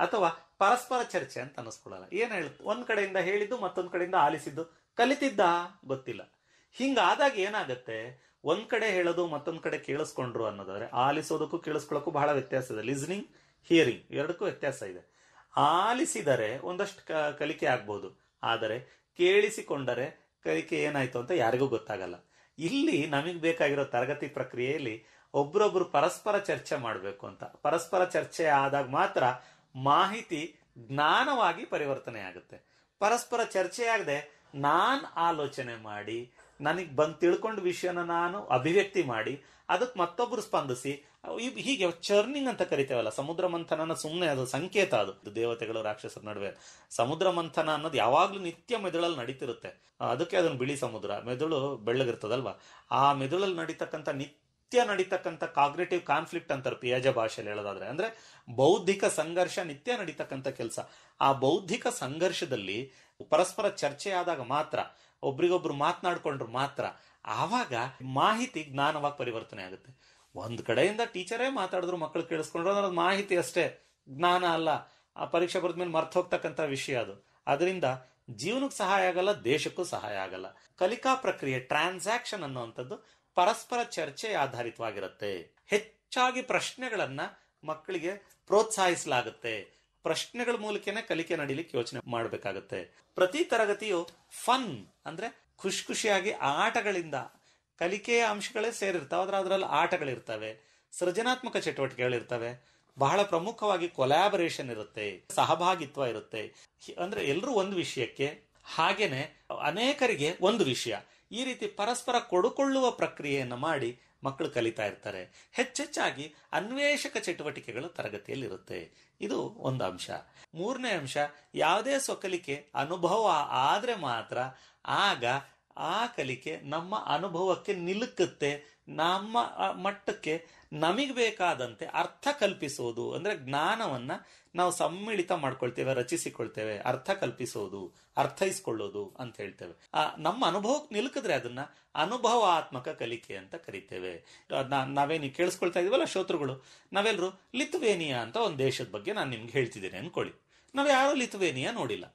ಅಥವಾ ಪರಸ್ಪರ ಚರ್ಚೆ ಅಂತ ಅನ್ನಿಸ್ಕೊಳ್ಳಲ್ಲ ಏನು ಹೇಳುತ್ತೆ ಒಂದ್ ಕಡೆಯಿಂದ ಹೇಳಿದ್ದು ಮತ್ತೊಂದು ಕಡೆಯಿಂದ ಆಲಿಸಿದ್ದು ಕಲಿತಿದ್ದ ಗೊತ್ತಿಲ್ಲ ಹಿಂಗಾದಾಗ ಏನಾಗುತ್ತೆ ಒಂದ್ ಕಡೆ ಹೇಳೋದು ಮತ್ತೊಂದ್ ಕಡೆ ಕೇಳಿಸ್ಕೊಂಡ್ರು ಅನ್ನೋದಾದ್ರೆ ಆಲಿಸೋದಕ್ಕೂ ಕೇಳಿಸ್ಕೊಳ್ಳೋಕ್ಕೂ ಬಹಳ ವ್ಯತ್ಯಾಸ ಇದೆ ಲಿಸ್ನಿಂಗ್ ಹಿಯರಿಂಗ್ ಎರಡಕ್ಕೂ ವ್ಯತ್ಯಾಸ ಇದೆ ಆಲಿಸಿದರೆ ಒಂದಷ್ಟು ಕಲಿಕೆ ಆಗ್ಬೋದು ಆದರೆ ಕೇಳಿಸಿಕೊಂಡರೆ ಕಲಿಕೆ ಏನಾಯ್ತು ಅಂತ ಯಾರಿಗೂ ಗೊತ್ತಾಗಲ್ಲ ಇಲ್ಲಿ ನಮಗ್ ಬೇಕಾಗಿರೋ ತರಗತಿ ಪ್ರಕ್ರಿಯೆಯಲ್ಲಿ ಒಬ್ರೊಬ್ರು ಪರಸ್ಪರ ಚರ್ಚೆ ಮಾಡಬೇಕು ಅಂತ ಪರಸ್ಪರ ಚರ್ಚೆ ಆದಾಗ ಮಾತ್ರ ಮಾಹಿತಿ ಜ್ಞಾನವಾಗಿ ಪರಿವರ್ತನೆ ಆಗುತ್ತೆ ಪರಸ್ಪರ ಚರ್ಚೆ ಆಗದೆ ನಾನ್ ಆಲೋಚನೆ ಮಾಡಿ ನನಗೆ ಬಂದು ತಿಳ್ಕೊಂಡ ವಿಷಯನ ನಾನು ಅಭಿವ್ಯಕ್ತಿ ಮಾಡಿ ಅದಕ್ಕೆ ಮತ್ತೊಬ್ಬರು ಸ್ಪಂದಿಸಿ ಹೀಗೆ ಚರ್ನಿಂಗ್ ಅಂತ ಕರಿತೇವಲ್ಲ ಸಮುದ್ರ ಮಂಥನ ಸುಮ್ಮನೆ ಅದು ಸಂಕೇತ ಅದು ದೇವತೆಗಳು ರಾಕ್ಷಸರ ನಡುವೆ ಸಮುದ್ರ ಮಂಥನ ಅನ್ನೋದು ಯಾವಾಗಲೂ ನಿತ್ಯ ಮೆದುಳಲ್ಲಿ ನಡೀತಿರುತ್ತೆ ಅದಕ್ಕೆ ಅದನ್ನು ಬಿಳಿ ಸಮುದ್ರ ಮೆದುಳು ಬೆಳ್ಳಗಿರ್ತದಲ್ವಾ ಆ ಮೆದುಳಲ್ಲಿ ನಡೀತಕ್ಕಂಥ ನಿತ್ಯ ನಡೀತಕ್ಕಂಥ ಕಾಗ್ರೇಟಿವ್ ಕಾನ್ಫ್ಲಿಕ್ಟ್ ಅಂತಾರೆ ಪಿಯಾಜ ಭಾಷೆಯಲ್ಲಿ ಹೇಳೋದಾದ್ರೆ ಅಂದ್ರೆ ಬೌದ್ಧಿಕ ಸಂಘರ್ಷ ನಿತ್ಯ ನಡೀತಕ್ಕಂಥ ಕೆಲಸ ಆ ಬೌದ್ಧಿಕ ಸಂಘರ್ಷದಲ್ಲಿ ಪರಸ್ಪರ ಚರ್ಚೆ ಆದಾಗ ಮಾತ್ರ ಒಬ್ರಿಗೊಬ್ರು ಮಾತನಾಡ್ಕೊಂಡ್ರು ಮಾತ್ರ ಆವಾಗ ಮಾಹಿತಿ ಜ್ಞಾನವಾಗಿ ಪರಿವರ್ತನೆ ಆಗುತ್ತೆ ಒಂದ್ ಕಡೆಯಿಂದ ಟೀಚರೇ ಮಾತಾಡಿದ್ರು ಮಕ್ಕಳು ಕೇಳಿಸ್ಕೊಂಡ್ರು ಅಂದ್ರೆ ಅದು ಮಾಹಿತಿ ಅಷ್ಟೇ ಜ್ಞಾನ ಅಲ್ಲ ಆ ಪರೀಕ್ಷೆ ಬರೆದ ಮೇಲೆ ಮರ್ತು ಹೋಗ್ತಕ್ಕಂತ ವಿಷಯ ಅದು ಅದರಿಂದ ಜೀವನಕ್ಕೆ ಸಹಾಯ ಆಗಲ್ಲ ದೇಶಕ್ಕೂ ಸಹಾಯ ಆಗಲ್ಲ ಕಲಿಕಾ ಪ್ರಕ್ರಿಯೆ ಟ್ರಾನ್ಸಾಕ್ಷನ್ ಅನ್ನುವಂಥದ್ದು ಪರಸ್ಪರ ಚರ್ಚೆ ಆಧಾರಿತವಾಗಿರುತ್ತೆ ಹೆಚ್ಚಾಗಿ ಪ್ರಶ್ನೆಗಳನ್ನ ಮಕ್ಕಳಿಗೆ ಪ್ರೋತ್ಸಾಹಿಸಲಾಗುತ್ತೆ ಪ್ರಶ್ನೆಗಳ ಮೂಲಕನೇ ಕಲಿಕೆ ನಡೀಲಿಕ್ಕೆ ಯೋಚನೆ ಮಾಡಬೇಕಾಗುತ್ತೆ ಪ್ರತಿ ತರಗತಿಯು ಫನ್ ಅಂದ್ರೆ ಖುಷಿ ಖುಷಿಯಾಗಿ ಆಟಗಳಿಂದ ಕಲಿಕೆಯ ಅಂಶಗಳೇ ಸೇರಿರ್ತಾವೆ ಆದ್ರೆ ಅದರಲ್ಲಿ ಆಟಗಳಿರ್ತವೆ ಸೃಜನಾತ್ಮಕ ಚಟುವಟಿಕೆಗಳಿರ್ತವೆ ಬಹಳ ಪ್ರಮುಖವಾಗಿ ಕೊಲಾಬರೇಷನ್ ಇರುತ್ತೆ ಸಹಭಾಗಿತ್ವ ಇರುತ್ತೆ ಅಂದ್ರೆ ಎಲ್ಲರೂ ಒಂದು ವಿಷಯಕ್ಕೆ ಹಾಗೇನೆ ಅನೇಕರಿಗೆ ಒಂದು ವಿಷಯ ಈ ರೀತಿ ಪರಸ್ಪರ ಕೊಡುಕೊಳ್ಳುವ ಪ್ರಕ್ರಿಯೆಯನ್ನು ಮಾಡಿ ಮಕ್ಕಳು ಕಲಿತಾ ಇರ್ತಾರೆ ಹೆಚ್ಚೆಚ್ಚಾಗಿ ಅನ್ವೇಷಕ ಚಟುವಟಿಕೆಗಳು ತರಗತಿಯಲ್ಲಿರುತ್ತೆ ಇದು ಒಂದು ಅಂಶ ಮೂರನೇ ಅಂಶ ಯಾವುದೇ ಸೊಕಲಿಕೆ ಅನುಭವ ಆದರೆ ಮಾತ್ರ ಆಗ ಆ ಕಲಿಕೆ ನಮ್ಮ ಅನುಭವಕ್ಕೆ ನಿಲುಕುತ್ತೆ ನಮ್ಮ ಮಟ್ಟಕ್ಕೆ ನಮಗೆ ಬೇಕಾದಂತೆ ಅರ್ಥ ಕಲ್ಪಿಸೋದು ಅಂದರೆ ಜ್ಞಾನವನ್ನು ನಾವು ಸಮ್ಮಿಳಿತ ಮಾಡ್ಕೊಳ್ತೇವೆ ರಚಿಸಿಕೊಳ್ತೇವೆ ಅರ್ಥ ಕಲ್ಪಿಸೋದು ಅರ್ಥೈಸ್ಕೊಳ್ಳೋದು ಅಂತ ಹೇಳ್ತೇವೆ ಆ ನಮ್ಮ ಅನುಭವಕ್ಕೆ ನಿಲುಕಿದ್ರೆ ಅದನ್ನ ಅನುಭವಾತ್ಮಕ ಕಲಿಕೆ ಅಂತ ಕರಿತೇವೆ ನಾವೇನು ಕೇಳಿಸ್ಕೊಳ್ತಾ ಇದೀವಲ್ಲ ಶ್ರೋತೃಗಳು ನಾವೆಲ್ಲರೂ ಲಿಥುವೇನಿಯಾ ಅಂತ ಒಂದು ದೇಶದ ಬಗ್ಗೆ ನಾನು ನಿಮ್ಗೆ ಹೇಳ್ತಿದ್ದೇನೆ ಅನ್ಕೊಳ್ಳಿ ನಾವು ಯಾರು ಲಿಥುವೇನಿಯಾ ನೋಡಿಲ್ಲ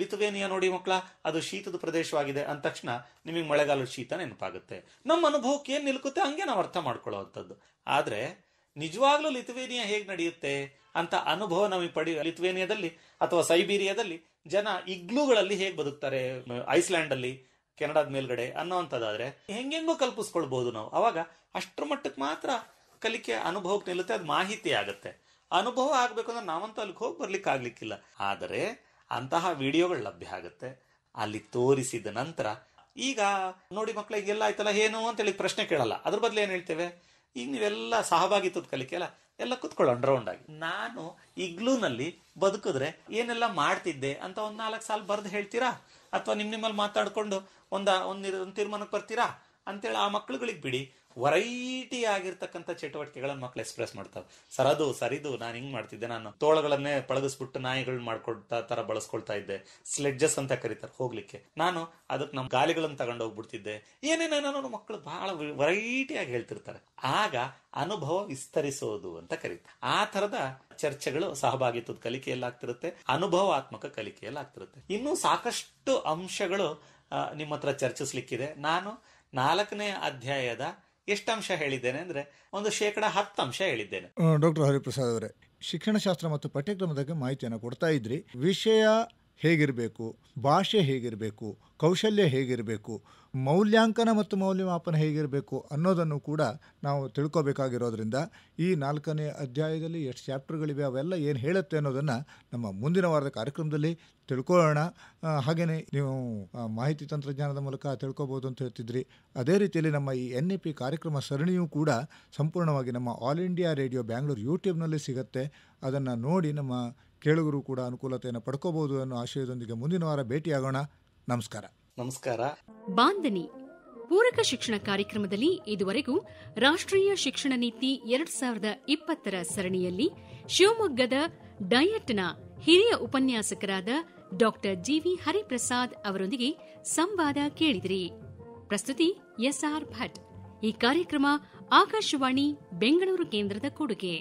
ಲಿಥುವೇನಿಯಾ ನೋಡಿ ಮಕ್ಕಳ ಅದು ಶೀತದ ಪ್ರದೇಶವಾಗಿದೆ ಅಂದ ತಕ್ಷಣ ನಿಮಗೆ ಮಳೆಗಾಲದ ಶೀತ ನೆನಪಾಗುತ್ತೆ ನಮ್ಮ ಅನುಭವಕ್ಕೆ ಏನು ನಿಲುಕುತ್ತೆ ಹಂಗೆ ನಾವು ಅರ್ಥ ಮಾಡ್ಕೊಳ್ಳುವಂಥದ್ದು ಆದರೆ ನಿಜವಾಗ್ಲೂ ಲಿಥುವೇನಿಯಾ ಹೇಗೆ ನಡೆಯುತ್ತೆ ಅಂತ ಅನುಭವ ನಮಗೆ ಪಡಿ ಲಿಥುವೇನಿಯಾದಲ್ಲಿ ಅಥವಾ ಸೈಬೀರಿಯಾದಲ್ಲಿ ಜನ ಇಗ್ಲೂಗಳಲ್ಲಿ ಹೇಗೆ ಬದುಕ್ತಾರೆ ಐಸ್ಲ್ಯಾಂಡಲ್ಲಿ ಕೆನಡಾದ ಮೇಲ್ಗಡೆ ಅನ್ನೋವಂಥದ್ದಾದ್ರೆ ಹೆಂಗೆಂಗೋ ಕಲ್ಪಿಸ್ಕೊಳ್ಬಹುದು ನಾವು ಅವಾಗ ಅಷ್ಟರ ಮಟ್ಟಕ್ಕೆ ಮಾತ್ರ ಕಲಿಕೆ ಅನುಭವಕ್ಕೆ ನಿಲ್ಲುತ್ತೆ ಅದು ಮಾಹಿತಿ ಆಗುತ್ತೆ ಅನುಭವ ಆಗಬೇಕು ಅಂದ್ರೆ ನಾವಂತೂ ಅಲ್ಲಿಗೆ ಹೋಗಿ ಬರ್ಲಿಕ್ಕೆ ಆಗ್ಲಿಕ್ಕಿಲ್ಲ ಆದರೆ ಅಂತಹ ವಿಡಿಯೋಗಳು ಲಭ್ಯ ಆಗುತ್ತೆ ಅಲ್ಲಿ ತೋರಿಸಿದ ನಂತರ ಈಗ ನೋಡಿ ಮಕ್ಕಳು ಎಲ್ಲ ಆಯ್ತಲ್ಲ ಏನು ಅಂತೇಳಿ ಪ್ರಶ್ನೆ ಕೇಳಲ್ಲ ಅದ್ರ ಬದಲು ಏನು ಹೇಳ್ತೇವೆ ಈಗ ನೀವೆಲ್ಲ ಸಹಭಾಗಿತ್ವದ ಅಲ್ಲ ಎಲ್ಲ ಕುತ್ಕೊಳ್ಳೋಣ ರೌಂಡ್ ಆಗಿ ನಾನು ಇಗ್ಲೂನಲ್ಲಿ ಬದುಕಿದ್ರೆ ಏನೆಲ್ಲ ಮಾಡ್ತಿದ್ದೆ ಅಂತ ಒಂದು ನಾಲ್ಕು ಸಾಲ ಬರೆದು ಹೇಳ್ತೀರಾ ಅಥವಾ ನಿಮ್ಮ ನಿಮ್ಮಲ್ಲಿ ಮಾತಾಡ್ಕೊಂಡು ಒಂದು ಒಂದು ತೀರ್ಮಾನಕ್ಕೆ ಬರ್ತೀರಾ ಅಂತೇಳಿ ಆ ಮಕ್ಳುಗಳಿಗೆ ಬಿಡಿ ವರೈಟಿ ಆಗಿರ್ತಕ್ಕಂಥ ಚಟುವಟಿಕೆಗಳನ್ನ ಮಕ್ಕಳು ಎಕ್ಸ್ಪ್ರೆಸ್ ಮಾಡ್ತಾವೆ ಸರದು ಸರಿದು ನಾನು ಹಿಂಗ್ ಮಾಡ್ತಿದ್ದೆ ನಾನು ತೋಳಗಳನ್ನೇ ಪಳಗಿಸ್ಬಿಟ್ಟು ನಾಯಿಗಳನ್ನ ಮಾಡ್ಕೊಡ್ತಾ ತರ ಬಳಸ್ಕೊಳ್ತಾ ಇದ್ದೆ ಸ್ಲೆಡ್ಜಸ್ ಅಂತ ಕರೀತಾರೆ ಹೋಗ್ಲಿಕ್ಕೆ ನಾನು ಅದಕ್ಕೆ ನಮ್ಮ ಗಾಲಿಗಳನ್ನ ತಗೊಂಡೋಗ್ಬಿಡ್ತಿದ್ದೆ ಹೋಗ್ಬಿಡ್ತಿದ್ದೆ ಏನೇನೇನೋ ಮಕ್ಕಳು ಬಹಳ ವೆರೈಟಿ ಆಗಿ ಹೇಳ್ತಿರ್ತಾರೆ ಆಗ ಅನುಭವ ವಿಸ್ತರಿಸೋದು ಅಂತ ಕರೀತಾರೆ ಆ ತರದ ಚರ್ಚೆಗಳು ಸಹಭಾಗಿತ್ವದ ಕಲಿಕೆಯಲ್ಲಿ ಆಗ್ತಿರುತ್ತೆ ಅನುಭವಾತ್ಮಕ ಕಲಿಕೆಯಲ್ಲಿ ಆಗ್ತಿರುತ್ತೆ ಇನ್ನೂ ಸಾಕಷ್ಟು ಅಂಶಗಳು ನಿಮ್ಮ ಹತ್ರ ಚರ್ಚಿಸ್ಲಿಕ್ಕಿದೆ ನಾನು ನಾಲ್ಕನೇ ಅಧ್ಯಾಯದ ಎಷ್ಟು ಅಂಶ ಹೇಳಿದ್ದೇನೆ ಅಂದ್ರೆ ಒಂದು ಶೇಕಡ ಹತ್ತು ಅಂಶ ಹೇಳಿದ್ದೇನೆ ಡಾಕ್ಟರ್ ಹರಿಪ್ರಸಾದ್ ಅವರೇ ಶಾಸ್ತ್ರ ಮತ್ತು ಪಠ್ಯಕ್ರಮದ ಬಗ್ಗೆ ಮಾಹಿತಿಯನ್ನು ಕೊಡ್ತಾ ಇದ್ರಿ ವಿಷಯ ಹೇಗಿರಬೇಕು ಭಾಷೆ ಹೇಗಿರಬೇಕು ಕೌಶಲ್ಯ ಹೇಗಿರಬೇಕು ಮೌಲ್ಯಾಂಕನ ಮತ್ತು ಮೌಲ್ಯಮಾಪನ ಹೇಗಿರಬೇಕು ಅನ್ನೋದನ್ನು ಕೂಡ ನಾವು ತಿಳ್ಕೋಬೇಕಾಗಿರೋದ್ರಿಂದ ಈ ನಾಲ್ಕನೇ ಅಧ್ಯಾಯದಲ್ಲಿ ಎಷ್ಟು ಚಾಪ್ಟರ್ಗಳಿವೆ ಅವೆಲ್ಲ ಏನು ಹೇಳುತ್ತೆ ಅನ್ನೋದನ್ನು ನಮ್ಮ ಮುಂದಿನ ವಾರದ ಕಾರ್ಯಕ್ರಮದಲ್ಲಿ ತಿಳ್ಕೊಳ್ಳೋಣ ಹಾಗೆಯೇ ನೀವು ಮಾಹಿತಿ ತಂತ್ರಜ್ಞಾನದ ಮೂಲಕ ತಿಳ್ಕೊಬೋದು ಅಂತ ಹೇಳ್ತಿದ್ರಿ ಅದೇ ರೀತಿಯಲ್ಲಿ ನಮ್ಮ ಈ ಎನ್ ಇ ಪಿ ಕಾರ್ಯಕ್ರಮ ಸರಣಿಯೂ ಕೂಡ ಸಂಪೂರ್ಣವಾಗಿ ನಮ್ಮ ಆಲ್ ಇಂಡಿಯಾ ರೇಡಿಯೋ ಬ್ಯಾಂಗ್ಳೂರು ಯೂಟ್ಯೂಬ್ನಲ್ಲಿ ಸಿಗುತ್ತೆ ಅದನ್ನು ನೋಡಿ ನಮ್ಮ ಕೇಳುಗರು ಕೂಡ ಅನುಕೂಲತೆಯನ್ನು ಪಡ್ಕೋಬೋದು ಅನ್ನೋ ಆಶಯದೊಂದಿಗೆ ಮುಂದಿನ ವಾರ ಭೇಟಿಯಾಗೋಣ ನಮಸ್ಕಾರ ನಮಸ್ಕಾರ ಬಾಂಧನಿ ಪೂರಕ ಶಿಕ್ಷಣ ಕಾರ್ಯಕ್ರಮದಲ್ಲಿ ಇದುವರೆಗೂ ರಾಷ್ಟ್ರೀಯ ಶಿಕ್ಷಣ ನೀತಿ ಎರಡ್ ಸಾವಿರದ ಇಪ್ಪತ್ತರ ಸರಣಿಯಲ್ಲಿ ಶಿವಮೊಗ್ಗದ ಡಯಟ್ನ ಹಿರಿಯ ಉಪನ್ಯಾಸಕರಾದ ಡಾಕ್ಟರ್ ಜಿವಿ ಹರಿಪ್ರಸಾದ್ ಅವರೊಂದಿಗೆ ಸಂವಾದ ಕೇಳಿದಿರಿ ಪ್ರಸ್ತುತಿ ಎಸ್ಆರ್ ಭಟ್ ಈ ಕಾರ್ಯಕ್ರಮ ಆಕಾಶವಾಣಿ ಬೆಂಗಳೂರು ಕೇಂದ್ರದ ಕೊಡುಗೆ